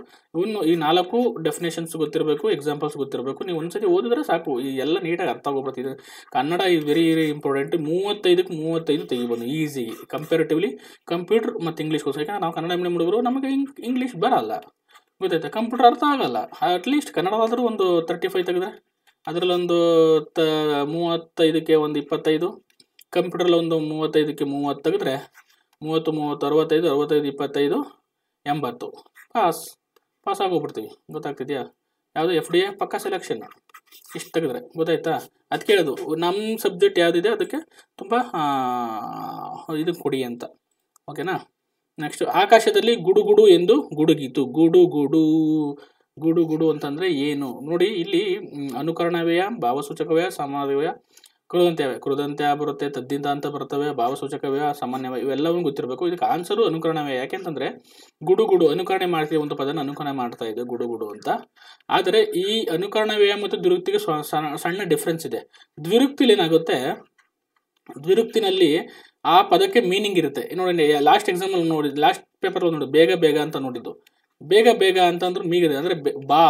[SPEAKER 1] ಇನ್ನು ಈ ನಾಲ್ಕು ಡೆಫಿನೇಷನ್ಸ್ ಗೊತ್ತಿರಬೇಕು ಎಕ್ಸಾಂಪಲ್ಸ್ ಗೊತ್ತಿರಬೇಕು ನೀವು ಸತಿ ಓದಿದ್ರೆ ಸಾಕು ಈ ಎಲ್ಲ ನೀಟಾಗಿ ಅರ್ಥ ಆಗೋಗ್ಬಿಡ್ತಿದೆ ಕನ್ನಡ ಈ ವೆರಿ ವೆರಿ ಇಂಪಾರ್ಟೆಂಟ್ ಮೂವತ್ತೈದಕ್ಕೆ ಮೂವತ್ತೈದು ತೆಗಿಬೋದು ಈಸಿ ಕಂಪೇರಿಟಿವ್ಲಿ ಕಂಪ್ಯೂಟರ್ ಮತ್ತು ಇಂಗ್ಲೀಷ್ ಕೋರ್ಸ್ ನಾವು ಕನ್ನಡ ಮೀಡಿಯಂ ಹುಡುಗರು ನಮಗೆ ಇಂಗ್ಲೀಷ್ ಬರಲ್ಲ ಗೊತ್ತಾಯ್ತಾ ಕಂಪ್ಯೂಟರ್ ಅರ್ಥ ಆಗಲ್ಲ ಅಟ್ಲೀಸ್ಟ್ ಕನ್ನಡವಾದರೂ ಒಂದು ತರ್ಟಿ ಫೈವ್ ತೆಗೆದ್ರೆ ಅದರಲ್ಲೊಂದು ತ ಮೂವತ್ತೈದಕ್ಕೆ ಒಂದು ಇಪ್ಪತ್ತೈದು ಕಂಪ್ಯೂಟ್ರಲ್ಲಿ ಒಂದು ಮೂವತ್ತೈದಕ್ಕೆ ಮೂವತ್ತು ತೆಗೆದ್ರೆ ಮೂವತ್ತು ಮೂವತ್ತು ಅರವತ್ತೈದು ಅರವತ್ತೈದು ಇಪ್ಪತ್ತೈದು ಎಂಬತ್ತು ಪಾಸ್ ಪಾಸ್ ಆಗೋಗ್ಬಿಡ್ತೀವಿ ಗೊತ್ತಾಗ್ತಿದೆಯಾ ಯಾವುದು ಎಫ್ ಡಿ ಎ ಪಕ್ಕ ಸೆಲೆಕ್ಷನ್ ಇಷ್ಟು ತೆಗೆದ್ರೆ ಗೊತ್ತಾಯ್ತಾ ಅದು ಕೇಳೋದು ನಮ್ಮ ಸಬ್ಜೆಕ್ಟ್ ಯಾವುದಿದೆ ಅದಕ್ಕೆ ತುಂಬ ಇದು ಕೊಡಿ ಅಂತ ಓಕೆನಾ ನೆಕ್ಸ್ಟು ಆಕಾಶದಲ್ಲಿ ಗುಡುಗುಡು ಎಂದು ಗುಡುಗಿತು ಗುಡು ಗುಡು ಗುಡು ಗುಡು ಅಂತಂದರೆ ಏನು ನೋಡಿ ಇಲ್ಲಿ ಅನುಕರಣವ್ಯಯ ಭಾವಸೂಚಕವ್ಯಯ ಸಮಾನವ್ಯಯ ಕೃದಂತ್ಯವೇ ಕೃದಂತ್ಯ ಬರುತ್ತೆ ತದ್ದಿಂದ ಅಂತ ಬರ್ತವೆ ಭಾವಸೂಚಕವೇ ಸಾಮಾನ್ಯವೇ ಇವೆಲ್ಲವೂ ಗೊತ್ತಿರಬೇಕು ಇದಕ್ಕೆ ಆನ್ಸರು ಅನುಕರಣವೇ ಯಾಕೆಂತಂದ್ರೆ ಗುಡು ಗುಡು ಅನುಕರಣೆ ಮಾಡ್ತೀವಿ ಒಂದು ಪದನ ಅನುಕರಣೆ ಮಾಡ್ತಾ ಇದೆ ಗುಡುಗುಡು ಅಂತ ಆದರೆ ಈ ಅನುಕರಣವೇ ಮತ್ತು ದ್ವಿರುಕ್ತಿಗೆ ಸಣ್ಣ ಡಿಫ್ರೆನ್ಸ್ ಇದೆ ದ್ವಿರುಕ್ತಿಲಿ ಏನಾಗುತ್ತೆ ದ್ವಿರುಕ್ತಿನಲ್ಲಿ ಆ ಪದಕ್ಕೆ ಮೀನಿಂಗ್ ಇರುತ್ತೆ ನೋಡಿ ಲಾಸ್ಟ್ ಎಕ್ಸಾಂಪಲ್ ನೋಡಿದ್ದು ಲಾಸ್ಟ್ ಪೇಪರ್ ನೋಡಿ ಬೇಗ ಬೇಗ ಅಂತ ನೋಡಿದ್ದು ಬೇಗ ಬೇಗ ಅಂತಂದ್ರೆ ಮೀಗಿದೆ ಅಂದರೆ ಬಾ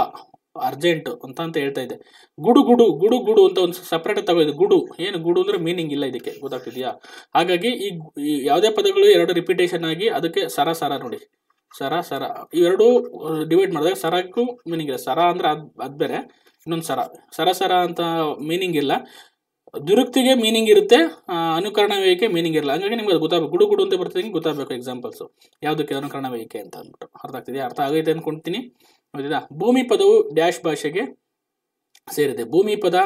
[SPEAKER 1] ಅರ್ಜೆಂಟ್ ಅಂತ ಅಂತ ಹೇಳ್ತಾ ಇದ್ದೆ ಗುಡು ಗುಡು ಗುಡು ಗುಡು ಅಂತ ಒಂದು ಸಪ್ರೇಟ್ ತಗೋದು ಗುಡು ಏನು ಗುಡು ಅಂದ್ರೆ ಮೀನಿಂಗ್ ಇಲ್ಲ ಇದಕ್ಕೆ ಗೊತ್ತಾಗ್ತಿದ್ಯಾ ಹಾಗಾಗಿ ಈ ಯಾವುದೇ ಪದಗಳು ಎರಡು ರಿಪಿಟೇಷನ್ ಆಗಿ ಅದಕ್ಕೆ ಸರ ಸರ ನೋಡಿ ಸರ ಸರ ಇವೆರಡು ಡಿವೈಡ್ ಮಾಡಿದಾಗ ಸರಕ್ಕೂ ಮೀನಿಂಗ್ ಇಲ್ಲ ಸರ ಅಂದ್ರೆ ಅದ್ ಅದು ಬೇರೆ ಇನ್ನೊಂದು ಸರ ಸರ ಸರ ಅಂತ ಮೀನಿಂಗ್ ಇಲ್ಲ ದುರುಕ್ತಿಗೆ ಮೀನಿಂಗ್ ಇರುತ್ತೆ ಅನುಕರಣ ವೇಯಿಕೆ ಮೀನಿಂಗ್ ಇರಲ್ಲ ಹಂಗಾಗಿ ನಿಮ್ಗೆ ಅದು ಗೊತ್ತಾಗಬೇಕು ಗುಡು ಗುಡು ಅಂತ ಬರ್ತೀನಿ ಗೊತ್ತಾಗಬೇಕು ಎಕ್ಸಾಂಪಲ್ಸ್ ಯಾವುದಕ್ಕೆ ಅನುಕರಣ ವೇಯಿಕೆ ಅಂತ ಅಂದ್ಬಿಟ್ಟು ಅರ್ಥ ಆಗ್ತಿದೆ ಅರ್ಥ ಆಗೈತೆ ಅಂದ್ಕೊಳ್ತೀನಿ ಹೌದಾ ಭೂಮಿ ಪದವು ಡ್ಯಾಶ್ ಭಾಷೆಗೆ ಸೇರಿದೆ ಭೂಮಿ ಪದ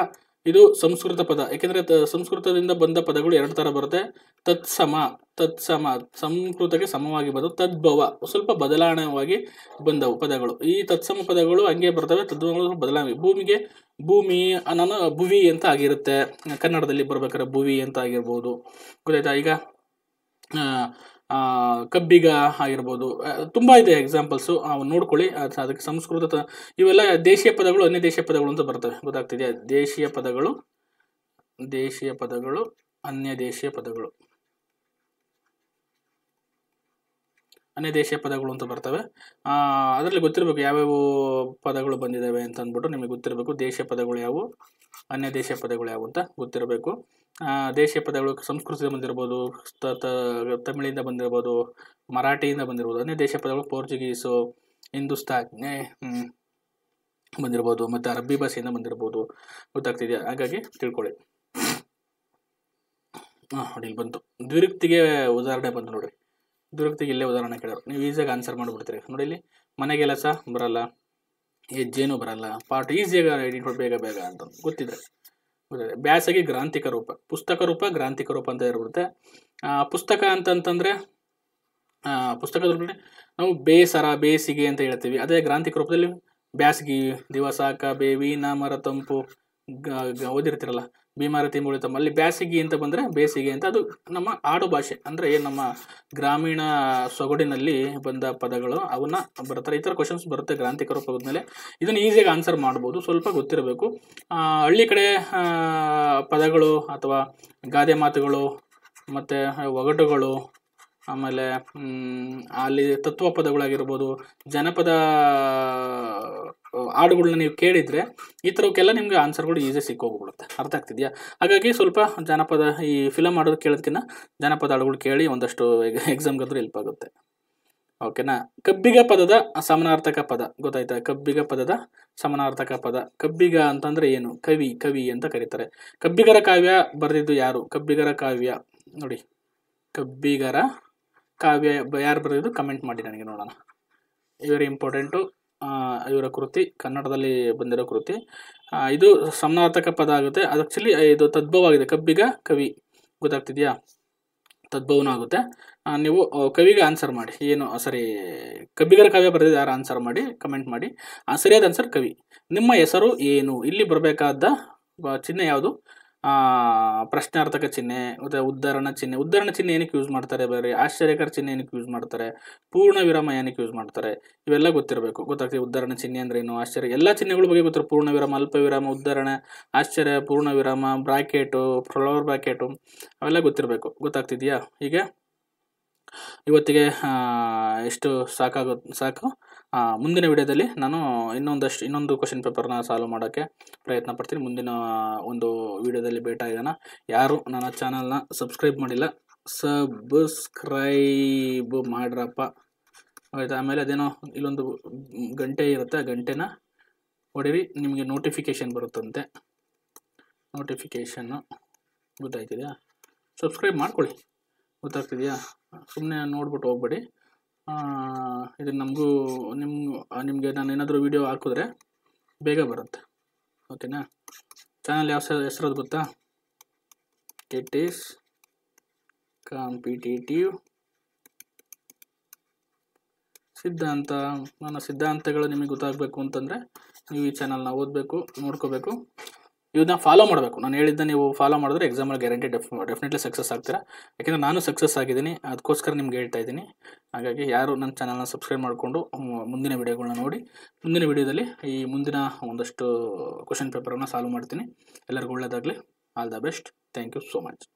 [SPEAKER 1] ಇದು ಸಂಸ್ಕೃತ ಪದ ಏಕೆಂದರೆ ಸಂಸ್ಕೃತದಿಂದ ಬಂದ ಪದಗಳು ಎರಡು ಥರ ಬರುತ್ತೆ ತತ್ಸಮ ತತ್ಸಮ ಸಂಸ್ಕೃತಕ್ಕೆ ಸಮವಾಗಿ ಬಂದು ತದ್ಭವ ಸ್ವಲ್ಪ ಬದಲಾವಣೆವಾಗಿ ಬಂದವು ಪದಗಳು ಈ ತತ್ಸಮ ಪದಗಳು ಹಂಗೆ ಬರ್ತವೆ ತದ್ಭವಗಳು ಬದಲಾವಣೆ ಭೂಮಿಗೆ ಭೂಮಿ ಅನ್ನೋ ಭುವಿ ಅಂತ ಆಗಿರುತ್ತೆ ಕನ್ನಡದಲ್ಲಿ ಬರ್ಬೇಕಾದ್ರೆ ಭುವಿ ಅಂತ ಆಗಿರ್ಬೋದು ಗೊತ್ತಾಯ್ತಾ ಈಗ ಕಬ್ಬಿಗ ಆಗಿರ್ಬೋದು ತುಂಬ ಇದೆ ಎಕ್ಸಾಂಪಲ್ಸು ನೋಡ್ಕೊಳ್ಳಿ ಅದಕ್ಕೆ ಸಂಸ್ಕೃತ ಇವೆಲ್ಲ ದೇಶೀಯ ಪದಗಳು ಅನ್ಯ ದೇಶೀಯ ಪದಗಳು ಅಂತ ಬರ್ತವೆ ಗೊತ್ತಾಗ್ತಿದೆಯಾ ದೇಶೀಯ ಪದಗಳು ದೇಶೀಯ ಪದಗಳು ಅನ್ಯ ದೇಶೀಯ ಪದಗಳು ಅನ್ಯ ದೇಶೀಯ ಪದಗಳು ಅಂತ ಬರ್ತವೆ ಅದರಲ್ಲಿ ಗೊತ್ತಿರಬೇಕು ಯಾವ್ಯಾವ ಪದಗಳು ಬಂದಿದ್ದಾವೆ ಅಂತ ಅಂದ್ಬಿಟ್ಟು ನಿಮಗೆ ಗೊತ್ತಿರಬೇಕು ದೇಶೀಯ ಪದಗಳು ಯಾವುವು ಅನ್ಯ ದೇಶ ಪದಗಳು ಯಾವುವು ಅಂತ ಗೊತ್ತಿರಬೇಕು ದೇಶೀಯ ಪದಗಳು ಸಂಸ್ಕೃತದಿಂದ ಬಂದಿರ್ಬೋದು ತಮಿಳಿಂದ ಬಂದಿರ್ಬೋದು ಮರಾಠಿಯಿಂದ ಬಂದಿರ್ಬೋದು ಅನ್ಯ ದೇಶ ಪದಗಳು ಪೋರ್ಚುಗೀಸು ಹಿಂದೂಸ್ತಾನಿ ಬಂದಿರ್ಬೋದು ಮತ್ತು ಅರಬ್ಬಿ ಭಾಷೆಯಿಂದ ಬಂದಿರ್ಬೋದು ಗೊತ್ತಾಗ್ತಿದೆಯಾ ಹಾಗಾಗಿ ತಿಳ್ಕೊಳ್ಳಿ ಹಾಂ ನೋಡಿ ಇಲ್ಲಿ ಬಂತು ದ್ವಿರಕ್ತಿಗೆ ಉದಾಹರಣೆ ಬಂತು ನೋಡಿ ದ್ವಿರಕ್ತಿಗೆ ಇಲ್ಲೇ ಉದಾಹರಣೆ ಕೇಳೋರು ನೀವು ಈಸಿಯಾಗಿ ಆನ್ಸರ್ ಮಾಡಿಬಿಡ್ತೀರಿ ನೋಡಿ ಇಲ್ಲಿ ಮನೆಗೆಲ್ಲ ಸಹ ಬರಲ್ಲ ಹೆಜ್ಜೆನೂ ಬರಲ್ಲ ಪಾಠ ಈಸಿಯಾಗಿ ಐಡೆಂಟಿಫೈ ಬೇಗ ಬೇಗ ಅಂತ ಗೊತ್ತಿದ್ರೆ ಗೊತ್ತಿದೆ ಬ್ಯಾಸಗಿ ಗ್ರಾಂಥಿಕ ರೂಪ ಪುಸ್ತಕ ರೂಪ ಗ್ರಾಂಥಿಕ ರೂಪ ಅಂತ ಇರುತ್ತೆ ಪುಸ್ತಕ ಅಂತಂತಂದರೆ ಪುಸ್ತಕದಲ್ಲಿ ನಾವು ಬೇಸರ ಬೇಸಿಗೆ ಅಂತ ಹೇಳ್ತೀವಿ ಅದೇ ಗ್ರಾಂಥಿಕ ರೂಪದಲ್ಲಿ ಬ್ಯಾಸಗಿ ದಿವಸಾಕ ಬೇವಿ ನಾಮರ ತಂಪು ಓದಿರ್ತಿರಲ್ಲ ಭೀಮಾರತಿ ಮುಳಿತ ಅಲ್ಲಿ ಬ್ಯಾಸಿಗೆ ಅಂತ ಬಂದರೆ ಬೇಸಿಗೆ ಅಂತ ಅದು ನಮ್ಮ ಆಡು ಭಾಷೆ ಅಂದರೆ ನಮ್ಮ ಗ್ರಾಮೀಣ ಸೊಗಡಿನಲ್ಲಿ ಬಂದ ಪದಗಳು ಅವನ್ನ ಬರ್ತಾರೆ ಈ ಥರ ಕ್ವಶನ್ಸ್ ಬರುತ್ತೆ ರೂಪದ ಮೇಲೆ ಇದನ್ನು ಈಸಿಯಾಗಿ ಆನ್ಸರ್ ಮಾಡ್ಬೋದು ಸ್ವಲ್ಪ ಗೊತ್ತಿರಬೇಕು ಹಳ್ಳಿ ಕಡೆ ಪದಗಳು ಅಥವಾ ಗಾದೆ ಮಾತುಗಳು ಮತ್ತು ಒಗಟುಗಳು ಆಮೇಲೆ ಅಲ್ಲಿ ತತ್ವ ಪದಗಳಾಗಿರ್ಬೋದು ಜನಪದ ಹಾಡುಗಳನ್ನ ನೀವು ಕೇಳಿದರೆ ಈ ಥರಕ್ಕೆಲ್ಲ ನಿಮಗೆ ಆನ್ಸರ್ಗಳು ಈಸಿ ಸಿಕ್ಕೋಗ್ಬಿಡುತ್ತೆ ಅರ್ಥ ಆಗ್ತಿದೆಯಾ ಹಾಗಾಗಿ ಸ್ವಲ್ಪ ಜಾನಪದ ಈ ಫಿಲಮ್ ಮಾಡೋದು ಕೇಳೋದಕ್ಕಿಂತ ಜಾನಪದ ಹಾಡುಗಳು ಕೇಳಿ ಒಂದಷ್ಟು ಎಕ್ಸಾಮ್ಗಾದ್ರೂ ಹೆಲ್ಪ್ ಆಗುತ್ತೆ ಓಕೆನಾ ಕಬ್ಬಿಗ ಪದದ ಸಮನಾರ್ಥಕ ಪದ ಗೊತ್ತಾಯ್ತಾ ಕಬ್ಬಿಗ ಪದದ ಸಮನಾರ್ಥಕ ಪದ ಕಬ್ಬಿಗ ಅಂತಂದ್ರೆ ಏನು ಕವಿ ಕವಿ ಅಂತ ಕರೀತಾರೆ ಕಬ್ಬಿಗರ ಕಾವ್ಯ ಬರೆದಿದ್ದು ಯಾರು ಕಬ್ಬಿಗರ ಕಾವ್ಯ ನೋಡಿ ಕಬ್ಬಿಗರ ಕಾವ್ಯ ಯಾರು ಬರೆದಿದ್ದು ಕಮೆಂಟ್ ಮಾಡಿ ನನಗೆ ನೋಡೋಣ ವೆರಿ ಇಂಪಾರ್ಟೆಂಟು ಇವರ ಕೃತಿ ಕನ್ನಡದಲ್ಲಿ ಬಂದಿರೋ ಕೃತಿ ಇದು ಸಮನಾರ್ಥಕ ಪದ ಆಗುತ್ತೆ ಅದು ಆ್ಯಕ್ಚುಲಿ ಇದು ತದ್ಭವವಾಗಿದೆ ಕಬ್ಬಿಗ ಕವಿ ಗೊತ್ತಾಗ್ತಿದೆಯಾ ತದ್ಭವನ ಆಗುತ್ತೆ ನೀವು ಕವಿಗೆ ಆನ್ಸರ್ ಮಾಡಿ ಏನು ಸರಿ ಕಬ್ಬಿಗರ ಕಾವ್ಯ ಬರೆದಿದೆ ಯಾರು ಆನ್ಸರ್ ಮಾಡಿ ಕಮೆಂಟ್ ಮಾಡಿ ಸರಿಯಾದ ಆನ್ಸರ್ ಕವಿ ನಿಮ್ಮ ಹೆಸರು ಏನು ಇಲ್ಲಿ ಬರಬೇಕಾದ ಚಿಹ್ನೆ ಯಾವುದು ಪ್ರಶ್ನಾರ್ಥಕ ಚಿಹ್ನೆ ಮತ್ತು ಉದ್ಧರಣ ಚಿಹ್ನೆ ಉದ್ಧರಣ ಚಿಹ್ನೆ ಏನಕ್ಕೆ ಯೂಸ್ ಮಾಡ್ತಾರೆ ಬೇರೆ ಆಶ್ಚರ್ಯಕರ ಚಿಹ್ನೆ ಏನಕ್ಕೆ ಯೂಸ್ ಮಾಡ್ತಾರೆ ಪೂರ್ಣ ವಿರಾಮ ಏನಕ್ಕೆ ಯೂಸ್ ಮಾಡ್ತಾರೆ ಇವೆಲ್ಲ ಗೊತ್ತಿರಬೇಕು ಗೊತ್ತಾಗ್ತದೆ ಉದ್ಧರಣ ಚಿಹ್ನೆ ಅಂದ್ರೆ ಏನು ಆಶ್ಚರ್ಯ ಎಲ್ಲ ಚಿಹ್ನೆಗಳು ಬಗ್ಗೆ ಗೊತ್ತಿರೋ ಪೂರ್ಣ ವಿರಾಮ ಅಲ್ಪ ವಿರಾಮ ಉದ್ಧರಣ ಆಶ್ಚರ್ಯ ಪೂರ್ಣ ವಿರಾಮ ಬ್ರಾಕೆಟು ಫ್ಲವರ್ ಬ್ರಾಕೆಟು ಅವೆಲ್ಲ ಗೊತ್ತಿರಬೇಕು ಗೊತ್ತಾಗ್ತಿದೆಯಾ ಹೀಗೆ ಇವತ್ತಿಗೆ ಎಷ್ಟು ಸಾಕಾಗೋ ಸಾಕು ಮುಂದಿನ ವಿಡಿಯೋದಲ್ಲಿ ನಾನು ಇನ್ನೊಂದಷ್ಟು ಇನ್ನೊಂದು ಕ್ವಶನ್ ಪೇಪರ್ನ ಸಾಲ್ವ್ ಮಾಡೋಕ್ಕೆ ಪ್ರಯತ್ನ ಪಡ್ತೀನಿ ಮುಂದಿನ ಒಂದು ವಿಡಿಯೋದಲ್ಲಿ ಭೇಟಾಗೋಣ ಯಾರು ನನ್ನ ಚಾನಲ್ನ ಸಬ್ಸ್ಕ್ರೈಬ್ ಮಾಡಿಲ್ಲ ಸಬ್ಸ್ಕ್ರೈಬ್ ಮಾಡ್ರಪ್ಪ ಆಯ್ತು ಆಮೇಲೆ ಅದೇನೋ ಇಲ್ಲೊಂದು ಗಂಟೆ ಇರುತ್ತೆ ಆ ಗಂಟೆನ ಹೊಡೀರಿ ನಿಮಗೆ ನೋಟಿಫಿಕೇಷನ್ ಬರುತ್ತಂತೆ ನೋಟಿಫಿಕೇಷನ್ನು ಗೊತ್ತಾಯ್ತಿದೆಯಾ ಸಬ್ಸ್ಕ್ರೈಬ್ ಮಾಡ್ಕೊಳ್ಳಿ ಗೊತ್ತಾಗ್ತಿದೆಯಾ ಸುಮ್ಮನೆ ನೋಡ್ಬಿಟ್ಟು ಹೋಗ್ಬೇಡಿ ಇದು ನಮಗೂ ನಿಮ್ಮ ನಿಮಗೆ ನಾನು ಏನಾದರೂ ವೀಡಿಯೋ ಹಾಕಿದ್ರೆ ಬೇಗ ಬರುತ್ತೆ ಓಕೆನಾ ಚಾನಲ್ ಯಾವ ಹೆಸರೋದು ಗೊತ್ತಾ ಇಟ್ ಈಸ್ ಕಾಂಪಿಟೇಟಿವ್ ಸಿದ್ಧಾಂತ ನನ್ನ ಸಿದ್ಧಾಂತಗಳು ನಿಮಗೆ ಗೊತ್ತಾಗಬೇಕು ಅಂತಂದರೆ ನೀವು ಈ ಚಾನಲ್ನ ಓದಬೇಕು ನೋಡ್ಕೋಬೇಕು ಇವನ್ನ ಫಾಲೋ ಮಾಡಬೇಕು ನಾನು ಹೇಳಿದ್ದ ನೀವು ಫಾಲೋ ಮಾಡಿದ್ರೆ ಎಕ್ಸಾಮಲ್ಲಿ ಗ್ಯಾರಂಟಿ ಡೆಫ್ ಡೆಫಿನೆಟ್ಲಿ ಸಕ್ಸಸ್ ಆಗ್ತೀರಾ ಯಾಕೆಂದರೆ ನಾನು ಸಕ್ಸಸ್ ಆಗಿದ್ದೀನಿ ಅದಕ್ಕೋಸ್ಕರ ನಿಮ್ಗೆ ಹೇಳ್ತಾ ಇದ್ದೀನಿ ಹಾಗಾಗಿ ಯಾರು ನನ್ನ ಚಾನಲ್ನ ಸಬ್ಸ್ಕ್ರೈಬ್ ಮಾಡಿಕೊಂಡು ಮುಂದಿನ ವಿಡಿಯೋಗಳನ್ನ ನೋಡಿ ಮುಂದಿನ ವಿಡಿಯೋದಲ್ಲಿ ಈ ಮುಂದಿನ ಒಂದಷ್ಟು ಕ್ವಶನ್ ಪೇಪರನ್ನು ಸಾಲ್ವ್ ಮಾಡ್ತೀನಿ ಎಲ್ಲರಿಗೂ ಒಳ್ಳೆಯದಾಗಲಿ all the best thank you so much